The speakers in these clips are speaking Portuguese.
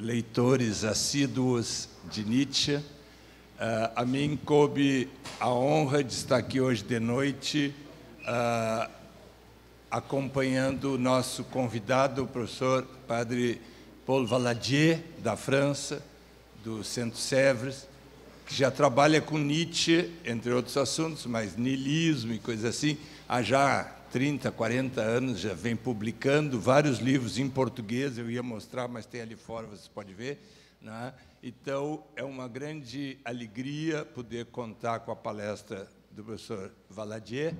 leitores assíduos de Nietzsche. Uh, a mim coube a honra de estar aqui hoje de noite uh, acompanhando o nosso convidado, o professor Padre Paul Valadier, da França, do Centro Sèvres, que já trabalha com Nietzsche, entre outros assuntos, mas niilismo e coisa assim, há já 30, 40 anos, já vem publicando vários livros em português, eu ia mostrar, mas tem ali fora, vocês podem ver. Né? Então, é uma grande alegria poder contar com a palestra do professor Valadier,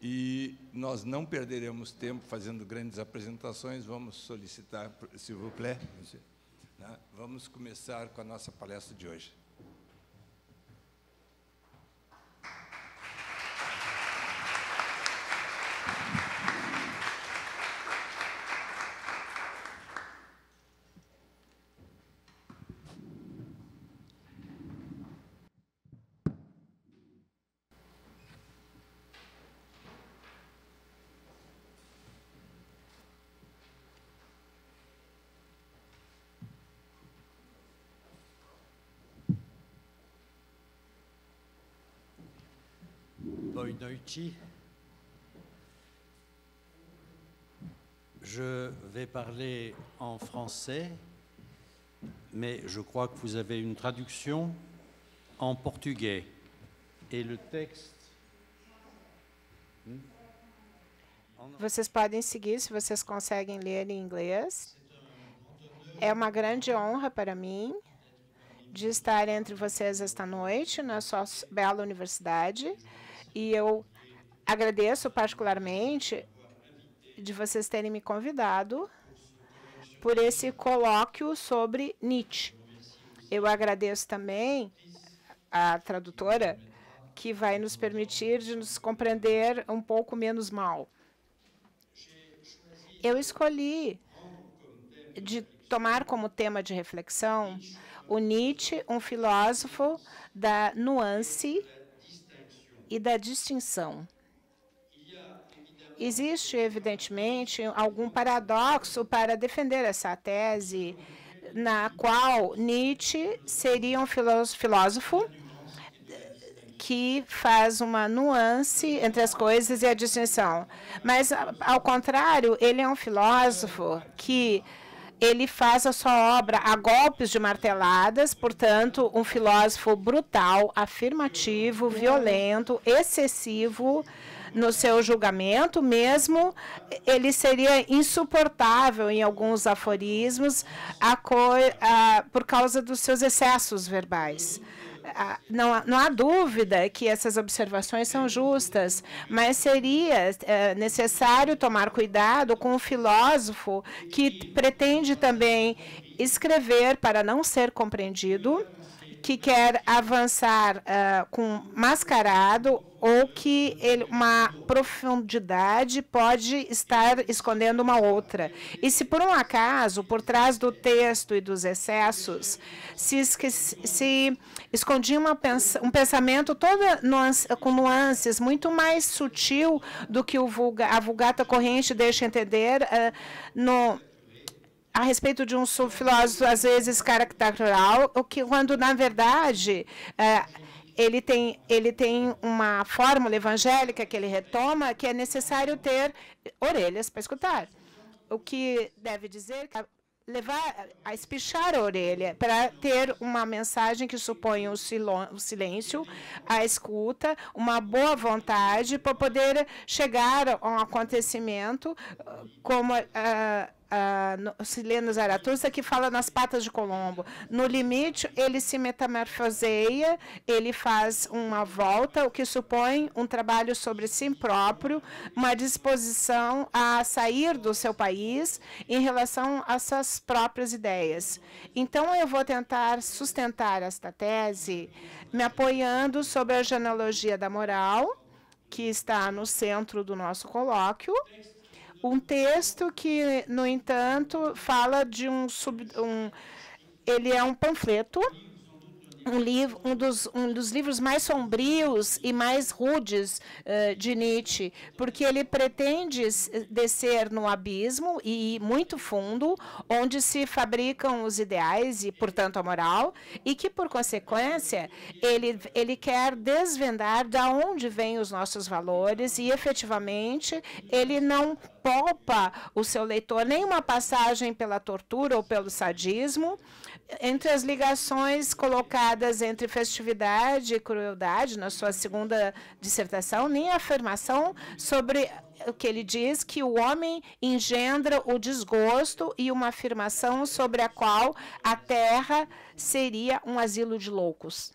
e nós não perderemos tempo fazendo grandes apresentações, vamos solicitar, s'il vous plaît, vamos começar com a nossa palestra de hoje. bonne noite. Je vais parler en français, mais je crois que vous avez une traduction en portugais. Et le texte. Hmm? Vocês podem seguir se vocês conseguem ler em inglês. É uma grande honra para mim de estar entre vocês esta noite na sua bela universidade. E eu agradeço particularmente de vocês terem me convidado por esse colóquio sobre Nietzsche. Eu agradeço também a tradutora que vai nos permitir de nos compreender um pouco menos mal. Eu escolhi de tomar como tema de reflexão o Nietzsche, um filósofo da nuance e da distinção. Existe, evidentemente, algum paradoxo para defender essa tese, na qual Nietzsche seria um filósofo que faz uma nuance entre as coisas e a distinção. Mas, ao contrário, ele é um filósofo que ele faz a sua obra a golpes de marteladas, portanto, um filósofo brutal, afirmativo, violento, excessivo no seu julgamento, mesmo ele seria insuportável em alguns aforismos a, a por causa dos seus excessos verbais. Ah, não, há, não há dúvida que essas observações são justas, mas seria é, necessário tomar cuidado com o filósofo que pretende também escrever para não ser compreendido que quer avançar uh, com mascarado ou que ele, uma profundidade pode estar escondendo uma outra. E se por um acaso, por trás do texto e dos excessos, se, esquece, se escondia uma, um pensamento todo nuance, com nuances muito mais sutil do que vulga, a vulgata corrente deixa entender uh, no a respeito de um filósofo, às vezes, caricatural, o que, quando, na verdade, é, ele, tem, ele tem uma fórmula evangélica que ele retoma que é necessário ter orelhas para escutar. O que deve dizer que é levar a espichar a orelha para ter uma mensagem que supõe o, o, silêncio, a escuta, uma boa vontade para poder chegar a um acontecimento como uh, uh, ah, Sileno Zaratustra, que fala nas patas de Colombo. No limite, ele se metamorfoseia, ele faz uma volta, o que supõe um trabalho sobre si próprio, uma disposição a sair do seu país em relação às suas próprias ideias. Então, eu vou tentar sustentar esta tese me apoiando sobre a genealogia da moral, que está no centro do nosso colóquio. Um texto que, no entanto, fala de um, sub, um ele é um panfleto um, livro, um, dos, um dos livros mais sombrios e mais rudes uh, de Nietzsche, porque ele pretende eh, descer no abismo e muito fundo, onde se fabricam os ideais e, portanto, a moral, e que, por consequência, ele, ele quer desvendar de onde vêm os nossos valores e, efetivamente, ele não poupa o seu leitor nenhuma passagem pela tortura ou pelo sadismo, entre as ligações colocadas entre festividade e crueldade, na sua segunda dissertação, nem a afirmação sobre o que ele diz que o homem engendra o desgosto e uma afirmação sobre a qual a terra seria um asilo de loucos.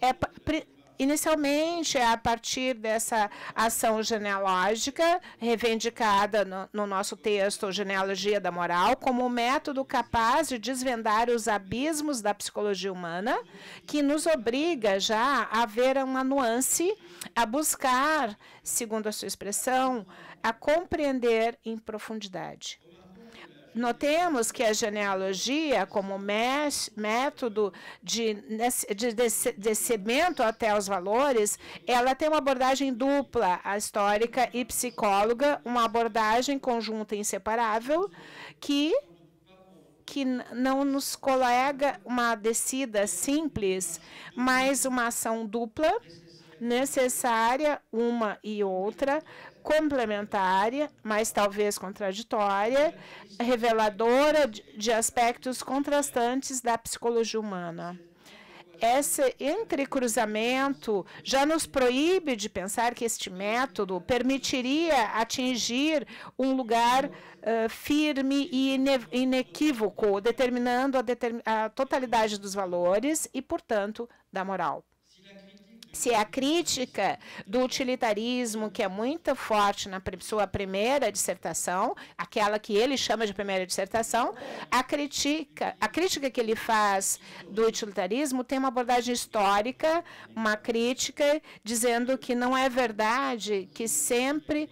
É Inicialmente, é a partir dessa ação genealógica, reivindicada no, no nosso texto Genealogia da Moral, como um método capaz de desvendar os abismos da psicologia humana, que nos obriga já a ver uma nuance, a buscar, segundo a sua expressão, a compreender em profundidade. Notemos que a genealogia, como método de, de descimento até os valores, ela tem uma abordagem dupla, a histórica e psicóloga, uma abordagem conjunta e inseparável, que, que não nos colega uma descida simples, mas uma ação dupla, necessária, uma e outra, complementária, mas talvez contraditória, reveladora de aspectos contrastantes da psicologia humana. Esse entrecruzamento já nos proíbe de pensar que este método permitiria atingir um lugar uh, firme e inequívoco, determinando a, determin a totalidade dos valores e, portanto, da moral. Se é a crítica do utilitarismo, que é muito forte na sua primeira dissertação, aquela que ele chama de primeira dissertação, a crítica, a crítica que ele faz do utilitarismo tem uma abordagem histórica, uma crítica dizendo que não é verdade que sempre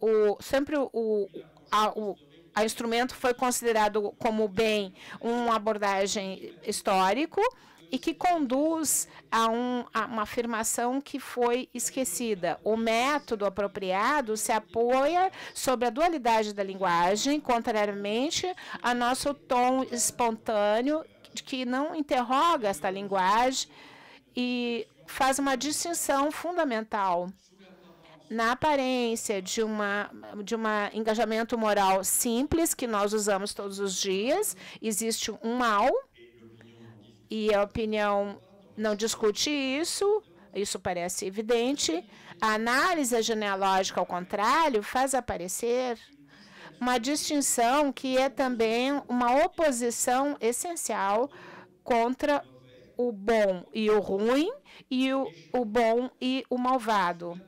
o sempre o, a, o a instrumento foi considerado como bem uma abordagem histórico e que conduz a, um, a, uma afirmação que foi esquecida. O método apropriado se apoia sobre a dualidade da linguagem, contrariamente a nosso tom espontâneo, que não interroga esta linguagem e faz uma distinção fundamental na aparência de uma de um engajamento moral simples que nós usamos todos os dias existe um mal e a opinião não discute isso, isso parece evidente. A análise genealógica, ao contrário, faz aparecer uma distinção que é também uma oposição essencial contra o bom e o ruim e o, o bom e o malvado.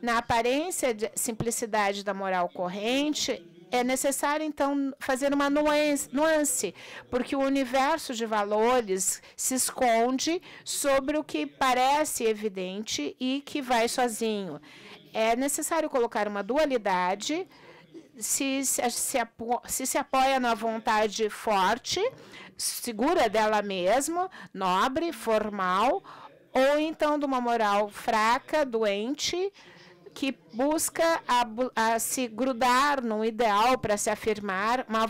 Na aparência de simplicidade da moral corrente, é necessário, então, fazer uma nuance, porque o universo de valores se esconde sobre o que parece evidente e que vai sozinho. É necessário colocar uma dualidade. Se se, se, se, se apoia na vontade forte, segura dela mesmo, nobre, formal, ou então de uma moral fraca, doente, que busca a, a se grudar num ideal para se afirmar, uma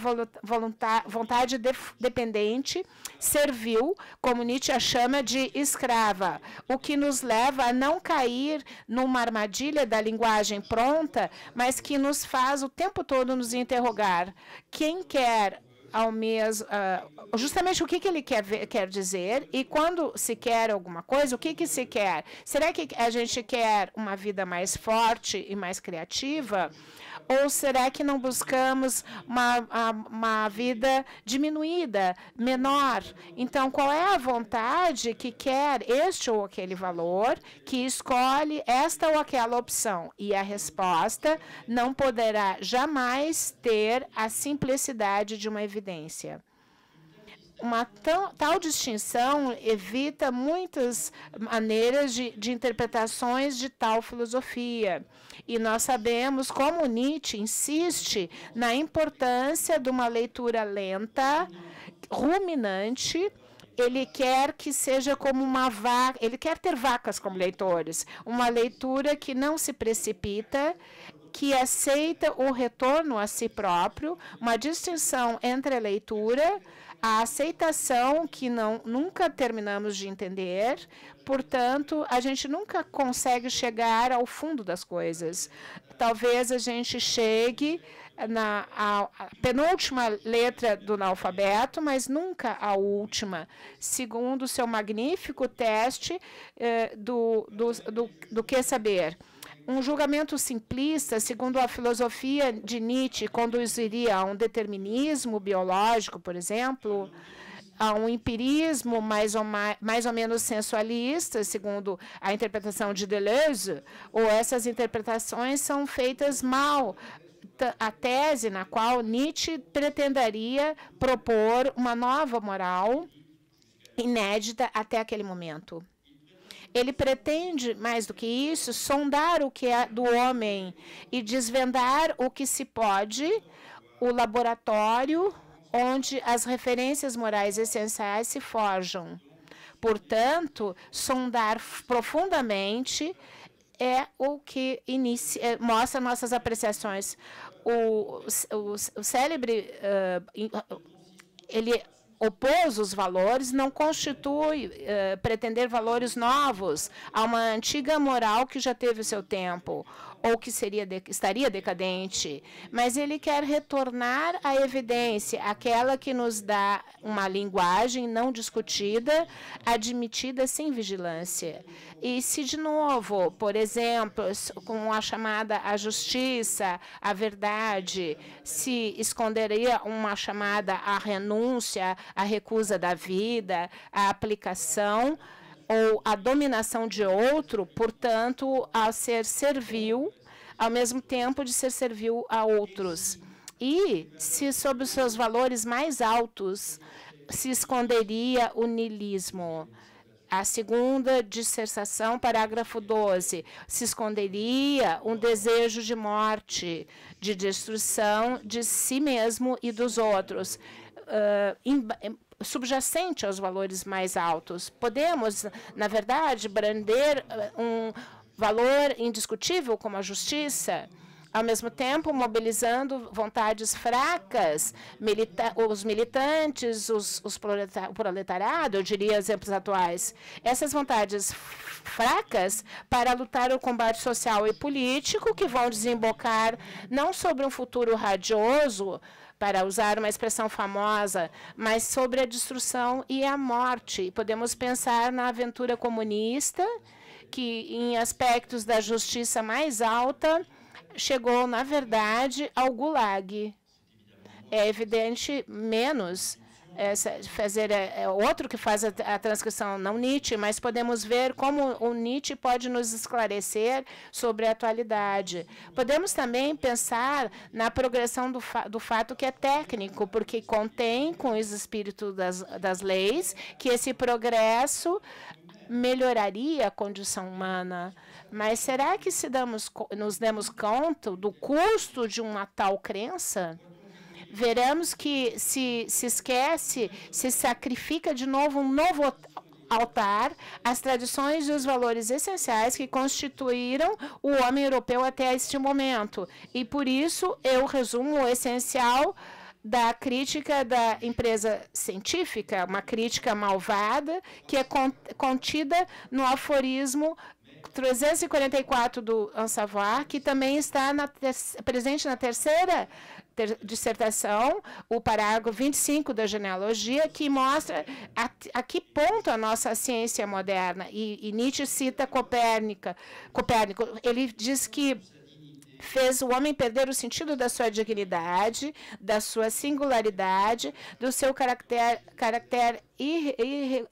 vontade de, dependente, servil, como Nietzsche a chama de escrava, o que nos leva a não cair numa armadilha da linguagem pronta, mas que nos faz o tempo todo nos interrogar. Quem quer ao mesmo, uh, ah, justamente o que, que ele quer, quer dizer e quando se quer alguma coisa, o que, que se quer? Será que a gente quer uma vida mais forte e mais criativa? Ou será que não buscamos uma, uma vida diminuída, menor? Então, qual é a vontade que quer este ou aquele valor, que escolhe esta ou aquela opção? E a resposta não poderá jamais ter a simplicidade de uma evidência uma tão, tal distinção evita muitas maneiras de, de interpretações de tal filosofia. E nós sabemos como Nietzsche insiste na importância de uma leitura lenta, ruminante, ele quer que seja como uma vaca, ele quer ter vacas como leitores, uma leitura que não se precipita, que aceita o retorno a si próprio, uma distinção entre a leitura, a aceitação que não nunca terminamos de entender, portanto, a gente nunca consegue chegar ao fundo das coisas. Talvez a gente chegue na a, a penúltima letra do alfabeto, mas nunca a última, segundo o seu magnífico teste eh, do, do, do, do que saber. Um julgamento simplista, segundo a filosofia de Nietzsche, conduziria a um determinismo biológico, por exemplo, a um empirismo mais ou, mais, mais ou menos sensualista, segundo a interpretação de Deleuze, ou essas interpretações são feitas mal. A tese na qual Nietzsche pretenderia propor uma nova moral inédita até aquele momento. Ele pretende, mais do que isso, sondar o que é do homem e desvendar o que se pode, o laboratório onde as referências morais essenciais se forjam. Portanto, sondar profundamente é o que inicia, é, mostra nossas apreciações. O, o, o célebre, uh, ele opôs os valores não constitui uh, pretender valores novos a uma antiga moral que já teve seu tempo ou que seria de, estaria decadente, mas ele quer retornar à evidência, aquela que nos dá uma linguagem não discutida, admitida sem vigilância. E se, de novo, por exemplo, com a chamada à justiça, à verdade, se esconderia uma chamada à renúncia, à recusa da vida, à aplicação, ou a dominação de outro, portanto, a ser servil, ao mesmo tempo de ser servil a outros. E se sob os seus valores mais altos se esconderia o niilismo. A segunda dissertação, parágrafo 12, se esconderia um desejo de morte, de destruição de si mesmo e dos outros. Uh, subjacente aos valores mais altos. Podemos, na verdade, brander eh, um valor indiscutível como a justiça, ao mesmo tempo mobilizando vontades fracas, milita os militantes, os, os o proletariado, eu diria exemplos atuais. Essas vontades fracas para lutar o combate social e político que vão desembocar não sobre um futuro radioso, para usar uma expressão famosa, mas sobre a destruição e a morte. Podemos pensar na aventura comunista, que em aspectos da justiça mais alta chegou, na verdade, ao Gulag. É evidente menos fazer é, é, outro que faz a, a, transcrição não Nietzsche, mas podemos ver como o Nietzsche pode nos esclarecer sobre a atualidade. Podemos também pensar na progressão do, fa do fato que é técnico, porque contém com os espíritos das, das leis que esse progresso melhoraria a condição humana. Mas será que se damos, nos demos conta do custo de uma tal crença? Veremos que se, se esquece, se sacrifica de novo um novo altar as tradições e os valores essenciais que constituíram o homem europeu até este momento. E por isso eu resumo o essencial da crítica da empresa científica, uma crítica malvada que é contida no aforismo 344 do Ansavar, que também está na presente na terceira dissertação, o parágrafo 25 da genealogia, que mostra a, a que ponto a nossa ciência é moderna, e, e Nietzsche cita Copérnica, Copérnico, ele diz que fez o homem perder o sentido da sua dignidade, da sua singularidade, do seu caráter, caráter ir,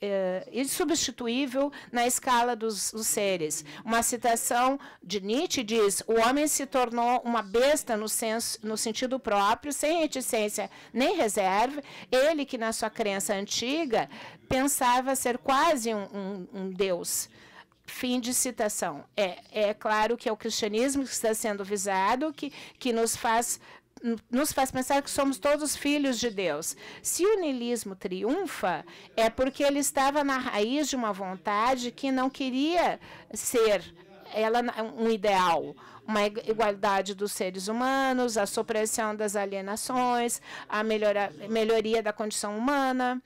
eh, insubstituível na escala dos, dos seres. Uma citação de Nietzsche diz: o homem se tornou uma besta no, senso, no sentido próprio, sem reticência nem reserva. Ele que na sua crença antiga pensava ser quase um, um, um deus. Fim de citação. É, é claro que é o cristianismo que está sendo visado, que, que nos faz nos faz pensar que somos todos filhos de Deus. Se o niilismo triunfa, é porque ele estava na raiz de uma vontade que não queria ser ela um ideal, uma igualdade dos seres humanos, a supressão das alienações, a melhora, melhoria da condição humana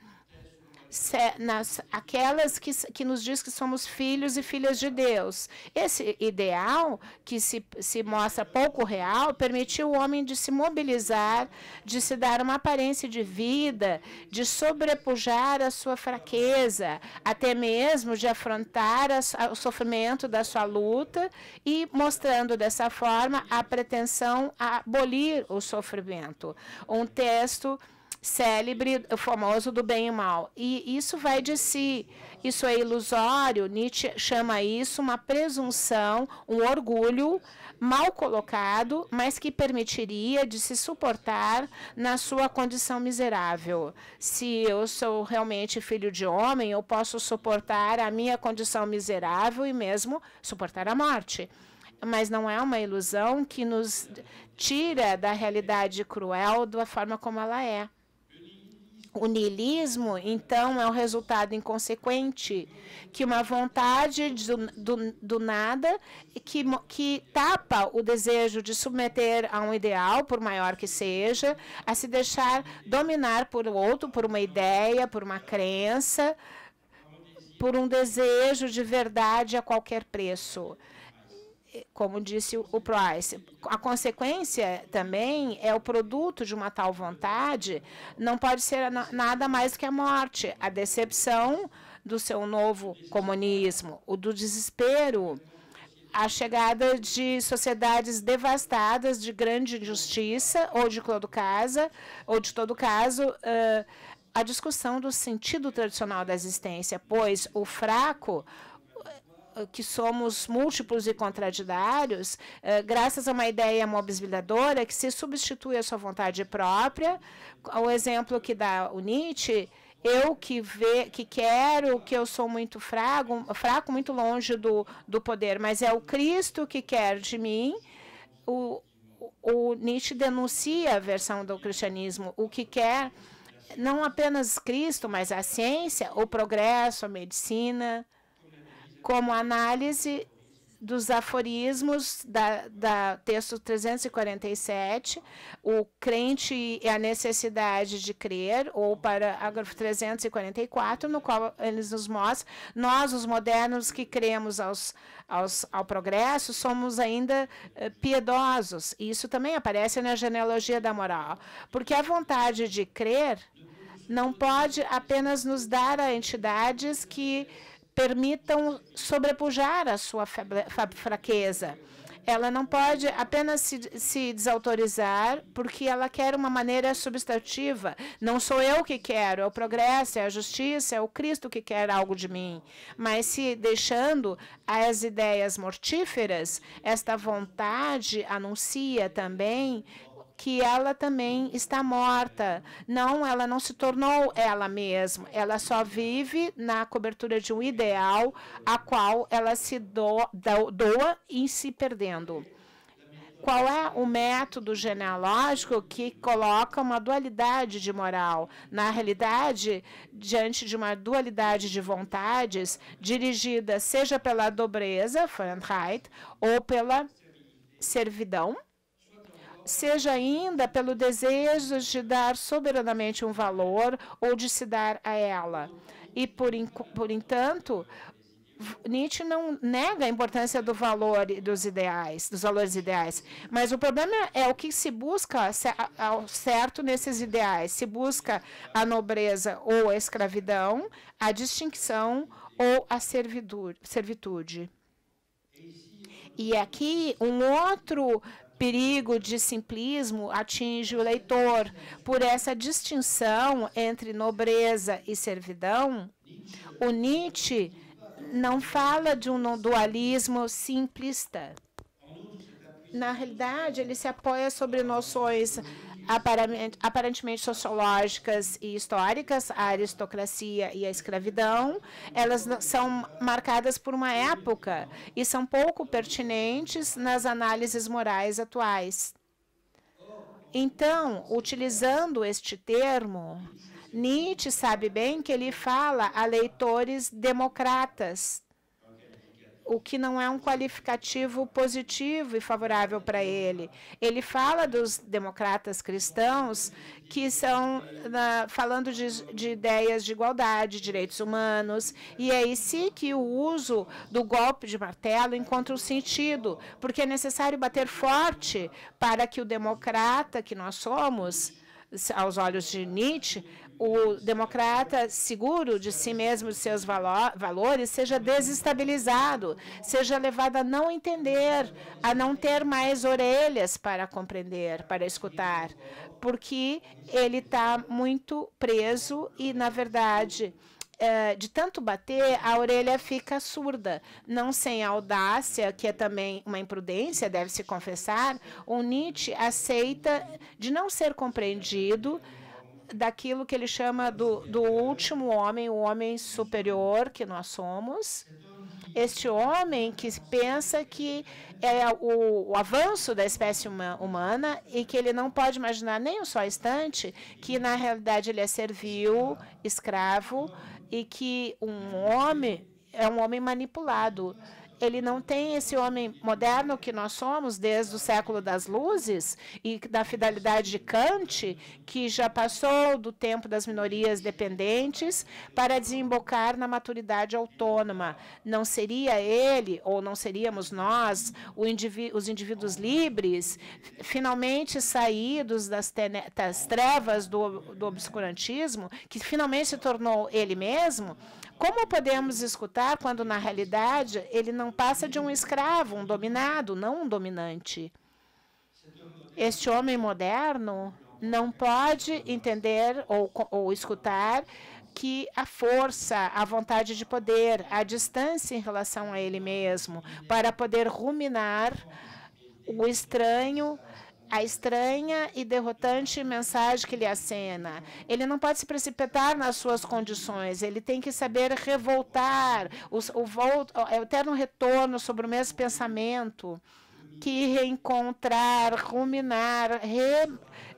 nas, aquelas que, que nos diz que somos filhos e filhas de Deus. Esse ideal, que se, se mostra pouco real, permitiu o homem de se mobilizar, de se dar uma aparência de vida, de sobrepujar a sua fraqueza, até mesmo de afrontar a, a, o sofrimento da sua luta e mostrando dessa forma a pretensão a abolir o sofrimento. Um texto célebre, o famoso do bem e mal. E isso vai de si, isso é ilusório. Nietzsche chama isso uma presunção, um orgulho mal colocado, mas que permitiria de se suportar na sua condição miserável. Se eu sou realmente filho de homem, eu posso suportar a minha condição miserável e mesmo suportar a morte mas não é uma ilusão que nos tira da realidade cruel da forma como ela é. O niilismo, então, é um resultado inconsequente, que uma vontade do, do, do nada que, que tapa o desejo de submeter a um ideal, por maior que seja, a se deixar dominar por outro, por uma ideia, por uma crença, por um desejo de verdade a qualquer preço como disse o Price. A consequência também é o produto de uma tal vontade não pode ser nada mais que a morte, a decepção do seu novo comunismo, o do desespero, a chegada de sociedades devastadas de grande injustiça ou de todo caso, ou de todo caso, a discussão do sentido tradicional da existência, pois o fraco que somos múltiplos e contraditários, eh, graças a uma ideia mobilizadora que se substitui à sua vontade própria. O exemplo que dá o Nietzsche, eu que vê, que quero, que eu sou muito fraco, fraco muito longe do, do poder, mas é o Cristo que quer de mim. O, o Nietzsche denuncia a versão do cristianismo, o que quer não apenas Cristo, mas a ciência, o progresso, a medicina, como análise dos aforismos da, da texto 347, o crente e a necessidade de crer, ou parágrafo 344, no qual eles nos mostram, nós, os modernos que cremos aos, aos, ao progresso, somos ainda eh, piedosos. Isso também aparece na genealogia da moral, porque a vontade de crer não pode apenas nos dar a entidades que permitam sobrepujar a sua fraqueza. Ela não pode apenas se, se, desautorizar porque ela quer uma maneira substantiva. Não sou eu que quero, é o progresso, é a justiça, é o Cristo que quer algo de mim. Mas se deixando as ideias mortíferas, esta vontade anuncia também que ela também está morta. Não, ela não se tornou ela mesma. Ela só vive na cobertura de um ideal a qual ela se doa, doa em se perdendo qual é o método genealógico que coloca uma dualidade de moral. Na realidade, diante de uma dualidade de vontades, dirigida seja pela dobreza, Fahrenheit, ou pela servidão, seja ainda pelo desejo de dar soberanamente um valor ou de se dar a ela. E, por, por entanto, Nietzsche não nega a importância do valor dos ideais, dos valores ideais, mas o problema é o que se busca ao certo nesses ideais. Se busca a nobreza ou a escravidão, a distinção ou a servitude. E aqui um outro perigo de simplismo atinge o leitor. Por essa distinção entre nobreza e servidão, o Nietzsche não fala de um dualismo simplista. Na realidade, ele se apoia sobre noções aparentemente sociológicas e históricas, a aristocracia e a escravidão, elas são marcadas por uma época e são pouco pertinentes nas análises morais atuais. Então, utilizando este termo, Nietzsche sabe bem que ele fala a leitores democratas, o que não é um qualificativo positivo e favorável para ele. Ele fala dos democratas cristãos que são na, falando de, de, ideias de igualdade, direitos humanos, e é sim que o uso do golpe de martelo encontra o um sentido, porque é necessário bater forte para que o democrata que nós somos aos olhos de Nietzsche, o democrata seguro de si mesmo, de seus valo valores, seja desestabilizado, seja levado a não entender, a não ter mais orelhas para compreender, para escutar, porque ele está muito preso e, na verdade, é, de tanto bater, a orelha fica surda. Não sem audácia, que é também uma imprudência, deve-se confessar, o Nietzsche aceita de não ser compreendido daquilo que ele chama do, do último homem, o homem superior que nós somos. Este homem que pensa que é o, o avanço da espécie uma, humana e que ele não pode imaginar nem um só instante que, na realidade, ele é servil, escravo, e que um homem é um homem manipulado ele não tem esse homem moderno que nós somos desde o século das luzes e da fidelidade de Kant, que já passou do tempo das minorias dependentes para desembocar na maturidade autônoma. Não seria ele, ou não seríamos nós, indivíduo, os indivíduos livres, finalmente saídos das, das trevas do, do obscurantismo, que finalmente se tornou ele mesmo? Como podemos escutar quando, na realidade, ele não passa de um escravo, um dominado, não um dominante? Este homem moderno não pode entender ou, ou escutar que a força, a vontade de poder, a distância em relação a ele mesmo, para poder ruminar o estranho a estranha e derrotante mensagem que lhe acena. Ele não pode se precipitar nas suas condições, ele tem que saber revoltar, o, o, volta, é o eterno retorno sobre o mesmo pensamento, que reencontrar, ruminar, recaminhar,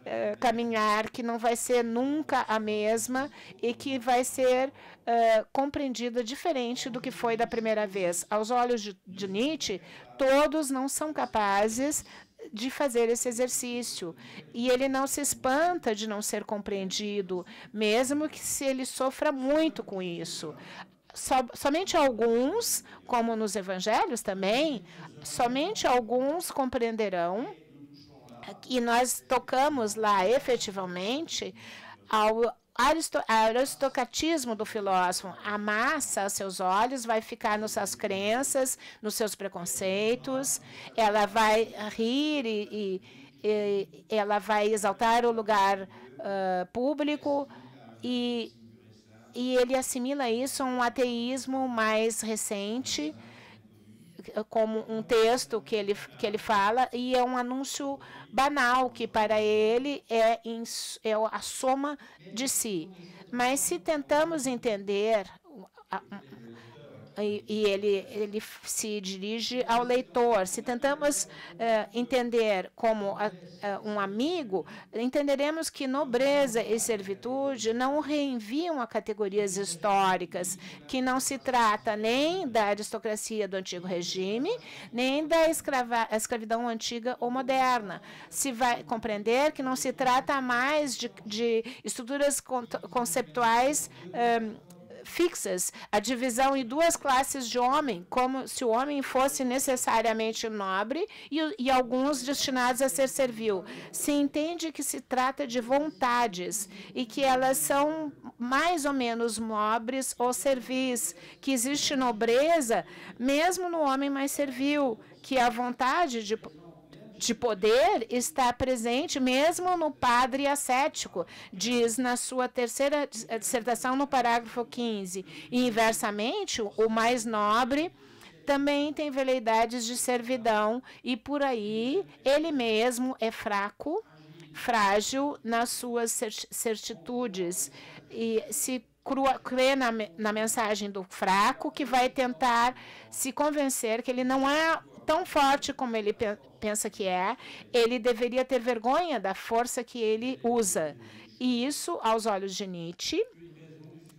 eh, caminhar, que não vai ser nunca a mesma e que vai ser eh, compreendida diferente do que foi da primeira vez. Aos olhos de, de Nietzsche, todos não são capazes de fazer esse exercício. E ele não se espanta de não ser compreendido, mesmo que se ele sofra muito com isso. So, somente alguns, como nos evangelhos também, somente alguns compreenderão. E nós tocamos lá efetivamente ao aristo, aristocatismo do filósofo, a massa a seus olhos vai ficar nas suas crenças, nos seus preconceitos, ela vai rir e, e, e ela vai exaltar o lugar uh, público e, e ele assimila isso a um ateísmo mais recente, como um texto que ele, que ele fala, e é um anúncio banal, que para ele é, é a soma de si. Mas se tentamos entender e, ele, ele se dirige ao leitor. Se tentamos uh, entender como a, uh, um amigo, entenderemos que nobreza e servitude não reenviam a categorias históricas, que não se trata nem da aristocracia do antigo regime, nem da escrava, escravidão antiga ou moderna. Se vai compreender que não se trata mais de, de estruturas conceptuais. Um, eh, fixas a divisão em duas classes de homem, como se o homem fosse necessariamente nobre e, e alguns destinados a ser servil. Se entende que se trata de vontades e que elas são mais ou menos nobres ou servis, que existe nobreza mesmo no homem mais servil, que a vontade de de poder está presente mesmo no padre ascético, diz na sua terceira eh, dissertação no parágrafo 15. E, inversamente, o mais nobre também tem veleidades de servidão e por aí ele mesmo é fraco, frágil nas suas certitudes e se crua, crê na, na, mensagem do fraco, que vai tentar se convencer que ele não é tão forte como ele pe pensa que é, ele deveria ter vergonha da força que ele usa. E isso, aos olhos de Nietzsche,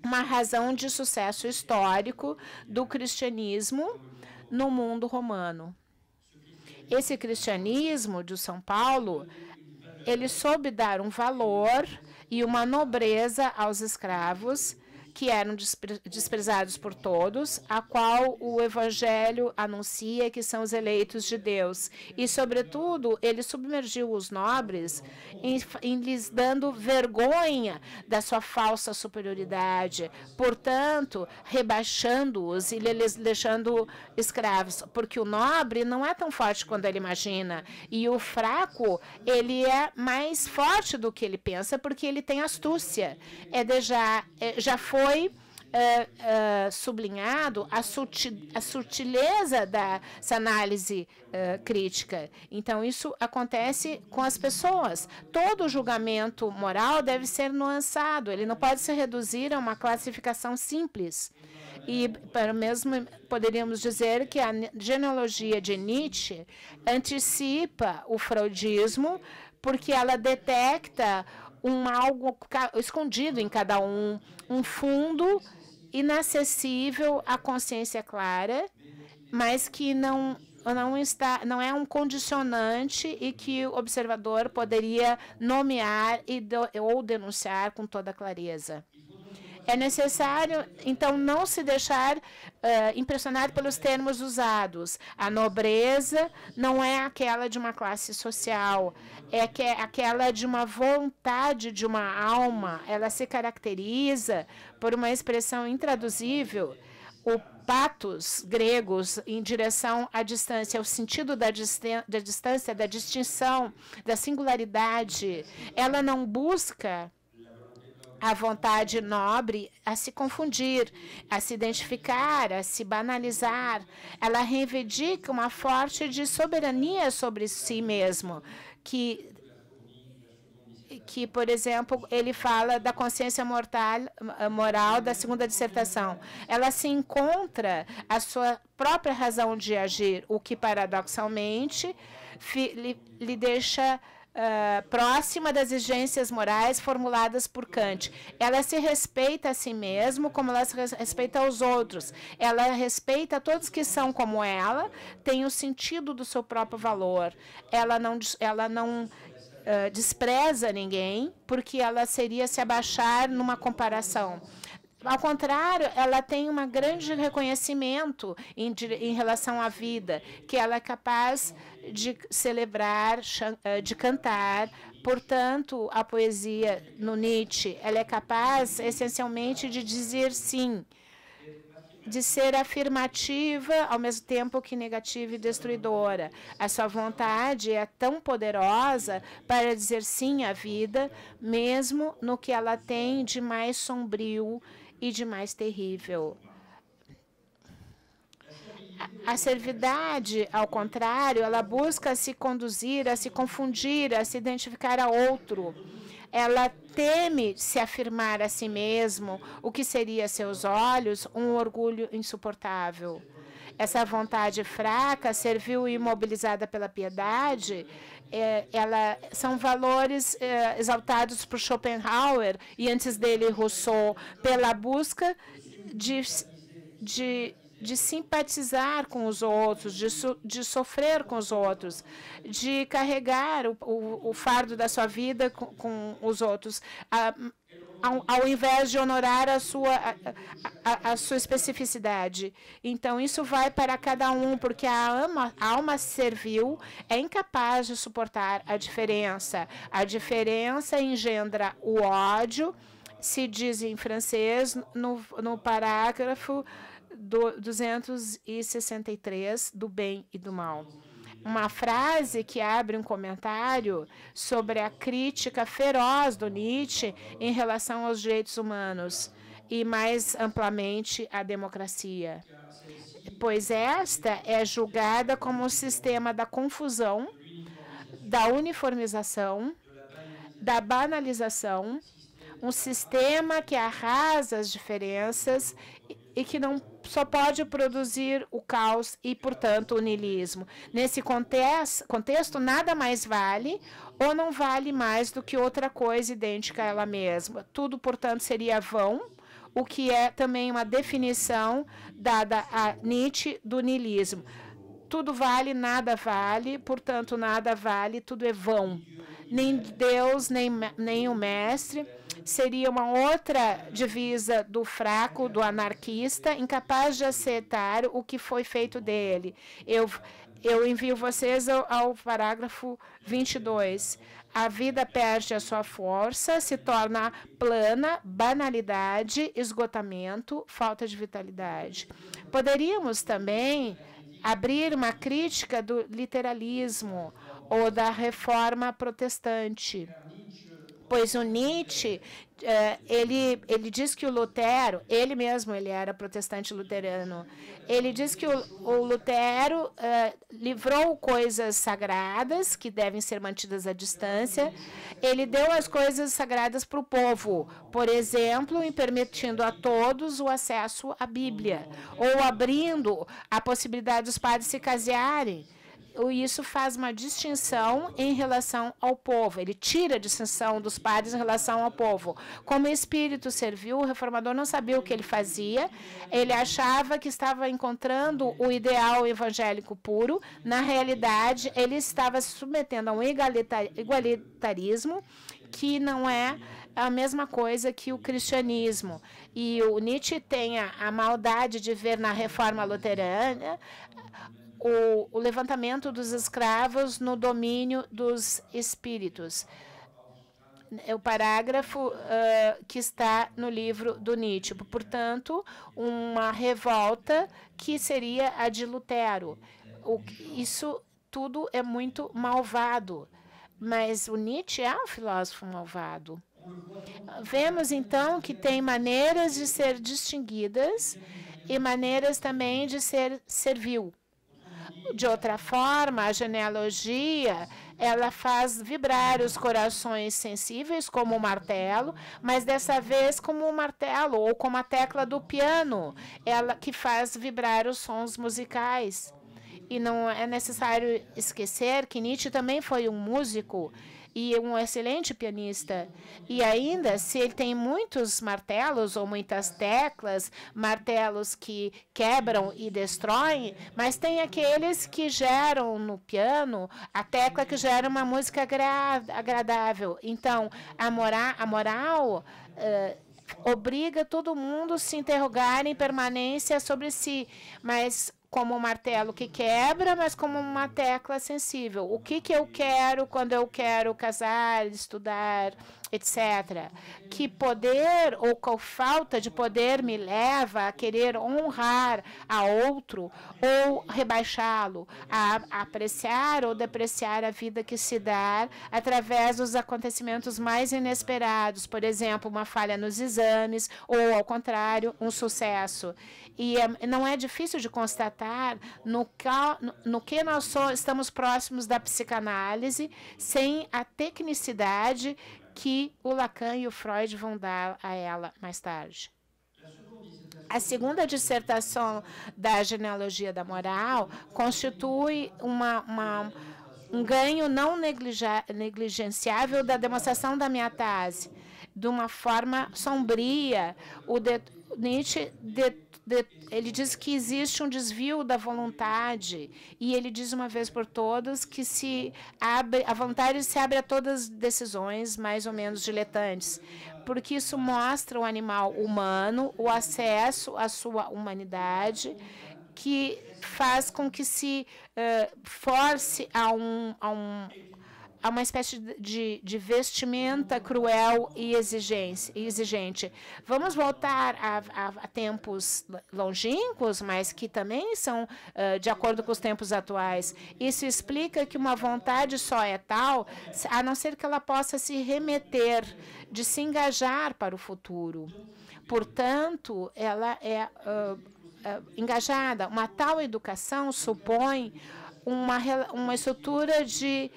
uma razão de sucesso histórico do cristianismo no mundo romano. Esse cristianismo de São Paulo, ele soube dar um valor e uma nobreza aos escravos que eram despre desprezados por todos, a qual o Evangelho anuncia que são os eleitos de Deus. E, sobretudo, ele submergiu os nobres em, em lhes dando vergonha da sua falsa superioridade, portanto, rebaixando-os e lhes deixando escravos, porque o nobre não é tão forte quanto ele imagina, e o fraco, ele é mais forte do que ele pensa, porque ele tem astúcia. É de já, é, já foi foi Uh, uh, sublinhado a, suti a, sutileza dessa análise uh, crítica. Então, isso acontece com as pessoas. Todo julgamento moral deve ser nuançado, ele não pode se reduzir a uma classificação simples. E, para mesmo, poderíamos dizer que a genealogia de Nietzsche antecipa o freudismo, porque ela detecta um algo escondido em cada um, um fundo inacessível à consciência clara, mas que não não está não é um condicionante e que o observador poderia nomear e ou denunciar com toda clareza. É necessário, então, não se deixar uh, impressionar pelos termos usados. A nobreza não é aquela de uma classe social, é, que é aquela de uma vontade, de uma alma. Ela se caracteriza por uma expressão intraduzível. O patos gregos em direção à distância, o sentido da, da distância, da distinção, da singularidade, ela não busca a vontade nobre a se confundir, a se identificar, a se banalizar. Ela reivindica uma forte de soberania sobre si mesmo, que que, por exemplo, ele fala da consciência mortal, moral da segunda dissertação. Ela se encontra a sua própria razão de agir, o que paradoxalmente lhe deixa eh, próxima das exigências morais formuladas por Kant. Ela se respeita a si mesma como ela se respeita aos outros. Ela respeita todos que são como ela, tem o sentido do seu próprio valor. Ela não, ela não Uh, despreza ninguém, porque ela seria se abaixar numa comparação. Ao contrário, ela tem um grande reconhecimento em, em, relação à vida, que ela é capaz de celebrar, eh, de cantar. Portanto, a poesia no Nietzsche, ela é capaz essencialmente de dizer sim, de ser afirmativa ao mesmo tempo que negativa e destruidora. A sua vontade é tão poderosa para dizer sim à vida, mesmo no que ela tem de mais sombrio e de mais terrível. A servidade, ao contrário, ela busca se conduzir, a se confundir, a se identificar a outro. Ela teme se afirmar a si mesmo, o que seria a seus olhos um orgulho insuportável. Essa vontade fraca serviu imobilizada pela piedade é, ela, são valores é, exaltados por Schopenhauer e antes dele Rousseau pela busca de, de, de simpatizar com os outros, de, so, de sofrer com os outros, de carregar o, o, o fardo da sua vida com, com os outros. A, ah, ao, ao invés de honorar a sua, a, a, a, sua especificidade. Então, isso vai para cada um, porque a alma, a alma servil é incapaz de suportar a diferença. A diferença engendra o ódio, se diz em francês, no, no parágrafo do, 263 do bem e do mal uma frase que abre um comentário sobre a crítica feroz do Nietzsche em relação aos direitos humanos e mais amplamente à democracia. Pois esta é julgada como um sistema da confusão, da uniformização, da banalização, um sistema que arrasa as diferenças e que não só pode produzir o caos e, portanto, o niilismo. Nesse contexto, nada mais vale ou não vale mais do que outra coisa idêntica a ela mesma. Tudo, portanto, seria vão, o que é também uma definição dada a Nietzsche do niilismo. Tudo vale, nada vale, portanto, nada vale, tudo é vão. Nem Deus, nem, nem o mestre seria uma outra divisa do fraco, do anarquista, incapaz de aceitar o que foi feito dele. Eu, eu envio vocês ao, ao parágrafo 22. A vida perde a sua força, se torna plana, banalidade, esgotamento, falta de vitalidade. Poderíamos também abrir uma crítica do literalismo ou da reforma protestante. Pois o Nietzsche, eh, ele, ele diz que o Lutero, ele mesmo, ele era protestante luterano, ele diz que o, o Lutero eh, livrou coisas sagradas que devem ser mantidas à distância, ele deu as coisas sagradas para o povo, por exemplo, em permitindo a todos o acesso à Bíblia, ou abrindo a possibilidade dos padres se casearem isso faz uma distinção em relação ao povo. Ele tira a distinção dos padres em relação ao povo. Como espírito serviu, o reformador não sabia o que ele fazia. Ele achava que estava encontrando o ideal evangélico puro. Na realidade, ele estava se submetendo a um igualitarismo que não é a mesma coisa que o cristianismo. E o Nietzsche tem a maldade de ver na reforma luterana o, o levantamento dos escravos no domínio dos espíritos. É o parágrafo uh, que está no livro do Nietzsche. Portanto, uma revolta que seria a de Lutero. O, isso tudo é muito malvado. Mas o Nietzsche é um filósofo malvado. Vemos então que tem maneiras de ser distinguidas e maneiras também de ser servil. De outra forma, a genealogia ela faz vibrar os corações sensíveis como o martelo, mas dessa vez como o martelo ou como a tecla do piano, ela que faz vibrar os sons musicais. E não é necessário esquecer que Nietzsche também foi um músico e um excelente pianista. E ainda, se ele tem muitos martelos ou muitas teclas, martelos que quebram e destroem, mas tem aqueles que geram no piano a tecla que gera uma música agradável. Então, a, mora a moral. Uh, obriga todo mundo a se interrogar em permanência sobre si, mas como um martelo que quebra, mas como uma tecla sensível. O que, que eu quero quando eu quero casar, estudar, etc. Que poder ou qual falta de poder me leva a querer honrar a outro ou rebaixá-lo, a, a apreciar ou depreciar a vida que se dá através dos acontecimentos mais inesperados, por exemplo, uma falha nos exames ou, ao contrário, um sucesso. E é, não é difícil de constatar no, cal, no, no que nós estamos próximos da psicanálise sem a tecnicidade que o Lacan e o Freud vão dar a ela mais tarde. A segunda dissertação da genealogia da moral constitui uma, uma um ganho não negligenciável da demonstração da minha tese. De uma forma sombria, o, de, Nietzsche de, de, ele diz que existe um desvio da vontade e ele diz uma vez por todas que se abre a vontade se abre a todas as decisões mais ou menos diletantes, porque isso mostra o animal humano, o acesso à sua humanidade que faz com que se uh, force a um, a um a é uma espécie de, de vestimenta cruel e exigente. Vamos voltar a, a, a tempos longínquos, mas que também são uh, de acordo com os tempos atuais. Isso explica que uma vontade só é tal, a não ser que ela possa se remeter, de se engajar para o futuro. Portanto, ela é uh, uh, engajada. Uma tal educação supõe uma, uma estrutura de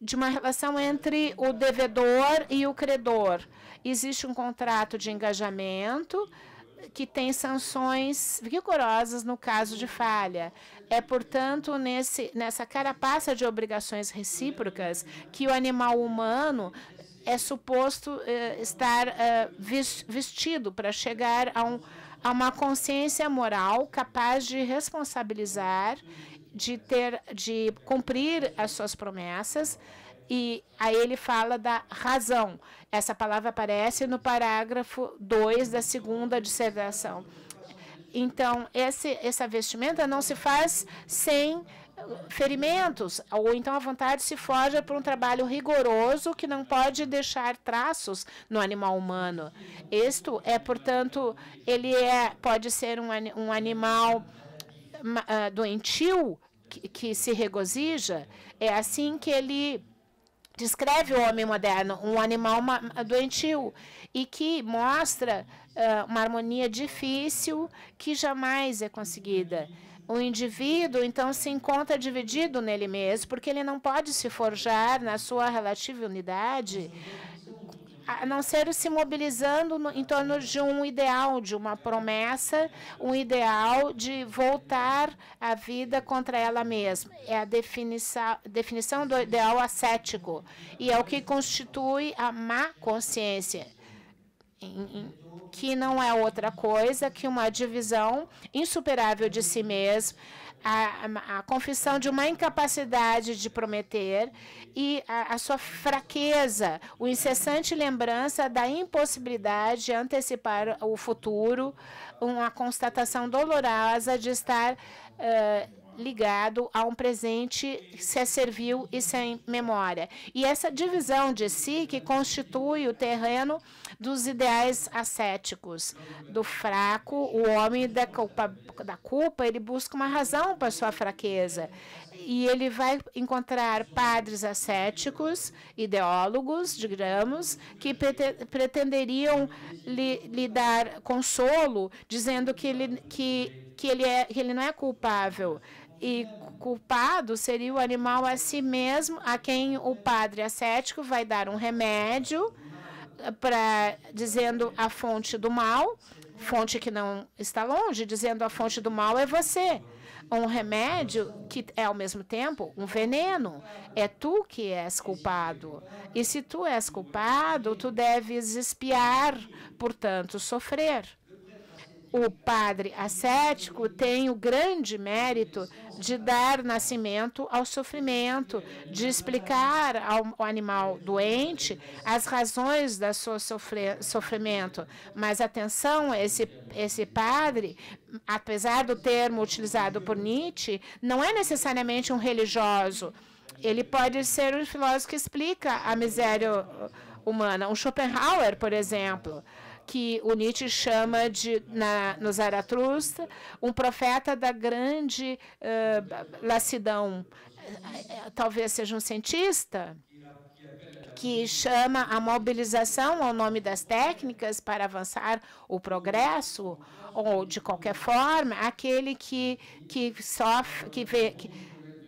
de uma relação entre o devedor e o credor. Existe um contrato de engajamento que tem sanções rigorosas no caso de falha. É, portanto, nesse, nessa carapaça de obrigações recíprocas que o animal humano é suposto eh, estar eh, vestido para chegar a, um, a uma consciência moral capaz de responsabilizar de ter de cumprir as suas promessas e aí ele fala da razão. Essa palavra aparece no parágrafo 2 da segunda dissertação. Então, esse, essa vestimenta não se faz sem uh, ferimentos, ou então a vontade se forja por um trabalho rigoroso que não pode deixar traços no animal humano. Isto é, portanto, ele é, pode ser um, um animal ah, doentio que, que se regozija, é assim que ele descreve o homem moderno, um animal doentio, e que mostra uh, uma harmonia difícil que jamais é conseguida. O indivíduo, então, se encontra dividido nele mesmo, porque ele não pode se forjar na sua relativa unidade a não ser se mobilizando no, em torno de um ideal, de uma promessa, um ideal de voltar à vida contra ela mesma. É a definição, definição do ideal ascético e é o que constitui a má consciência. Em, em, que não é outra coisa que uma divisão insuperável de si mesmo, a, a, confissão de uma incapacidade de prometer e a, a, sua fraqueza, o incessante lembrança da impossibilidade de antecipar o futuro, uma constatação dolorosa de estar uh, ligado a um presente se serviu e sem memória. E essa divisão de si que constitui o terreno dos ideais ascéticos. Do fraco, o homem da culpa, da culpa ele busca uma razão para sua fraqueza. E ele vai encontrar padres ascéticos, ideólogos, digamos, que pretenderiam lhe, lhe dar consolo, dizendo que ele, que, que ele, é, que ele não é culpável e culpado seria o animal a si mesmo, a quem o padre ascético vai dar um remédio eh, para dizendo a fonte do mal, fonte que não está longe, dizendo a fonte do mal é você. Um remédio que é ao mesmo tempo um veneno. É tu que és culpado. E se tu és culpado, tu deves espiar, portanto, sofrer o padre ascético tem o grande mérito de dar nascimento ao sofrimento, de explicar ao animal doente as razões do seu sofrimento. Mas atenção, esse, esse padre, apesar do termo utilizado por Nietzsche, não é necessariamente um religioso. Ele pode ser um filósofo que explica a miséria humana. Um Schopenhauer, por exemplo, que o Nietzsche chama de, na, no Zaratustra, um profeta da grande uh, lassidão. Talvez seja um cientista que chama a mobilização ao nome das técnicas para avançar o progresso, ou, de qualquer forma, aquele que, que sofre, que vê. Que,